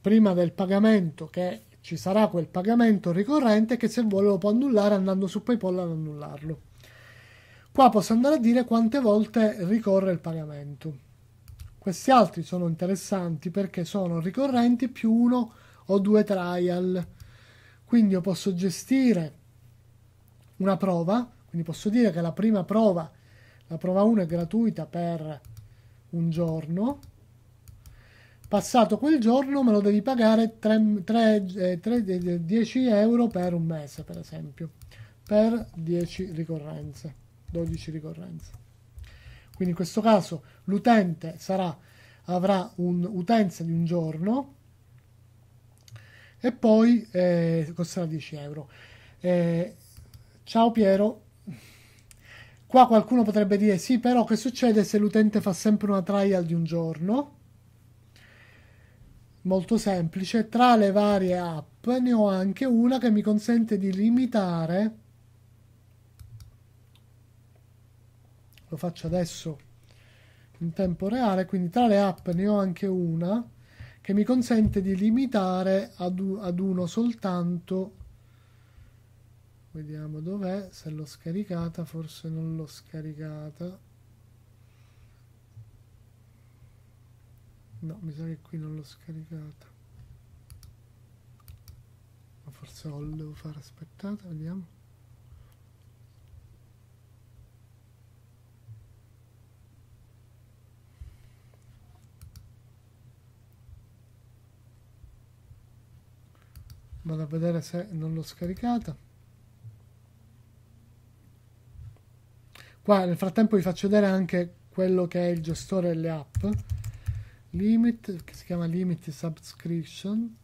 Speaker 1: prima del pagamento, che ci sarà quel pagamento ricorrente, che se vuole lo può annullare andando su PayPal ad annullarlo. Qua posso andare a dire quante volte ricorre il pagamento. Questi altri sono interessanti perché sono ricorrenti più uno o due trial. Quindi io posso gestire una prova, quindi posso dire che la prima prova è la prova 1 è gratuita per un giorno. Passato quel giorno me lo devi pagare 3, 3, 3, 10 euro per un mese, per esempio, per 10 ricorrenze, 12 ricorrenze. Quindi in questo caso l'utente sarà, avrà un'utenza di un giorno e poi eh, costerà 10 euro. Eh, ciao Piero, Qua qualcuno potrebbe dire sì, però che succede se l'utente fa sempre una trial di un giorno? Molto semplice, tra le varie app ne ho anche una che mi consente di limitare lo faccio adesso in tempo reale, quindi tra le app ne ho anche una che mi consente di limitare ad, uno soltanto vediamo dov'è se l'ho scaricata forse non l'ho scaricata no mi sa che qui non l'ho scaricata ma forse lo devo fare aspettate vediamo vado a vedere se non l'ho scaricata Qua nel frattempo vi faccio vedere anche quello che è il gestore delle app. Limit, che si chiama Limit Subscription.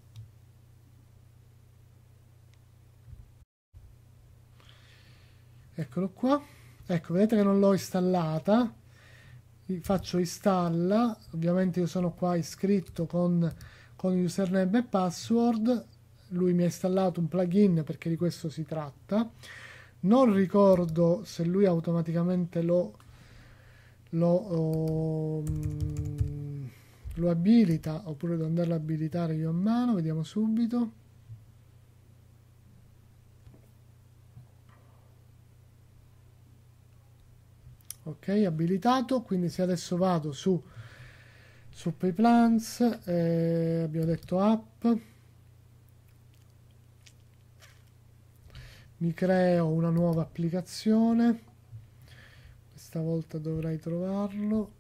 Speaker 1: Eccolo qua. Ecco, vedete che non l'ho installata. Vi faccio installa. Ovviamente io sono qua iscritto con, con username e password. Lui mi ha installato un plugin perché di questo si tratta non ricordo se lui automaticamente lo, lo, oh, lo abilita oppure devo andarlo a abilitare io a mano vediamo subito ok abilitato quindi se adesso vado su su payplans eh, abbiamo detto app mi creo una nuova applicazione questa volta dovrei trovarlo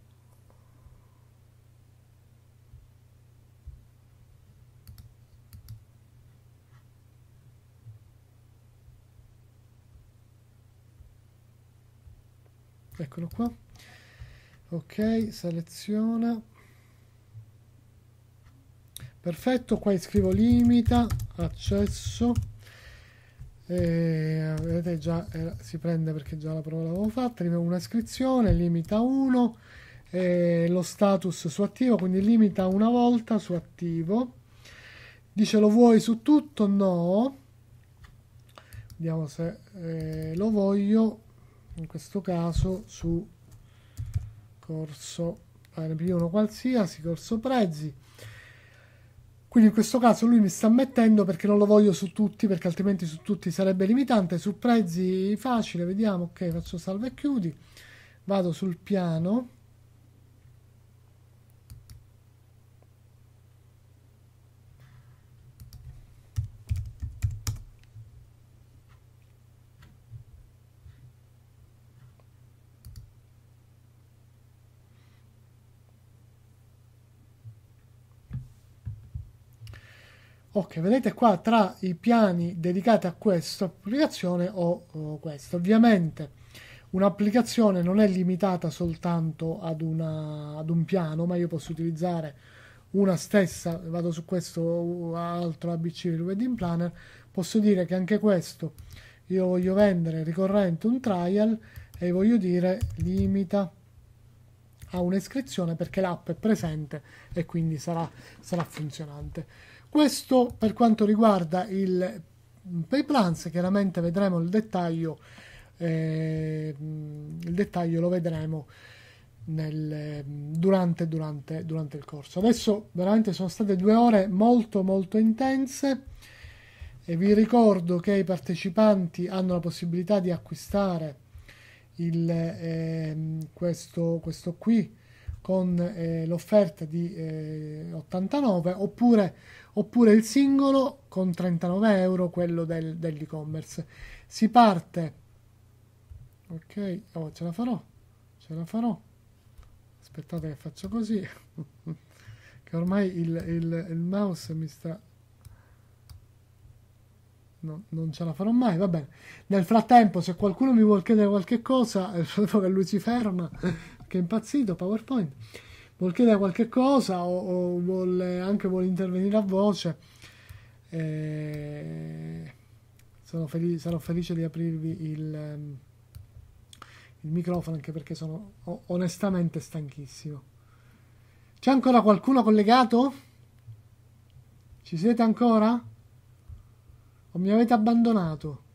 Speaker 1: eccolo qua ok seleziona perfetto qua scrivo limita accesso e vedete già eh, si prende perché già la prova l'avevo fatta arriva un'iscrizione limita 1 lo status su attivo quindi limita una volta su attivo dice lo vuoi su tutto no vediamo se eh, lo voglio in questo caso su corso eh, RP1 qualsiasi corso prezzi quindi in questo caso lui mi sta mettendo perché non lo voglio su tutti, perché altrimenti su tutti sarebbe limitante. Su prezzi facile, vediamo, ok, faccio salva e chiudi. Vado sul piano ok vedete qua tra i piani dedicati a questa applicazione ho, ho questo ovviamente un'applicazione non è limitata soltanto ad, una, ad un piano ma io posso utilizzare una stessa vado su questo altro abc wedding planner posso dire che anche questo io voglio vendere ricorrente un trial e voglio dire limita a un'iscrizione perché l'app è presente e quindi sarà, sarà funzionante questo per quanto riguarda il pay plans, chiaramente vedremo il dettaglio, eh, il dettaglio lo vedremo nel, durante, durante, durante il corso. Adesso veramente sono state due ore molto molto intense e vi ricordo che i partecipanti hanno la possibilità di acquistare il, eh, questo, questo qui con eh, l'offerta di eh, 89 oppure oppure il singolo con 39 euro, quello del, dell'e-commerce. Si parte, ok, oh, ce la farò, ce la farò. Aspettate che faccio così, che ormai il, il, il mouse mi sta No, non ce la farò mai, va bene. Nel frattempo, se qualcuno mi vuol chiedere qualche cosa, è che lui si ferma, che è impazzito, PowerPoint vuol chiedere qualche cosa o, o vuole, anche vuole intervenire a voce, eh, sono, felice, sarò felice di aprirvi il, ehm, il microfono anche perché sono onestamente stanchissimo. C'è ancora qualcuno collegato? Ci siete ancora? O mi avete abbandonato?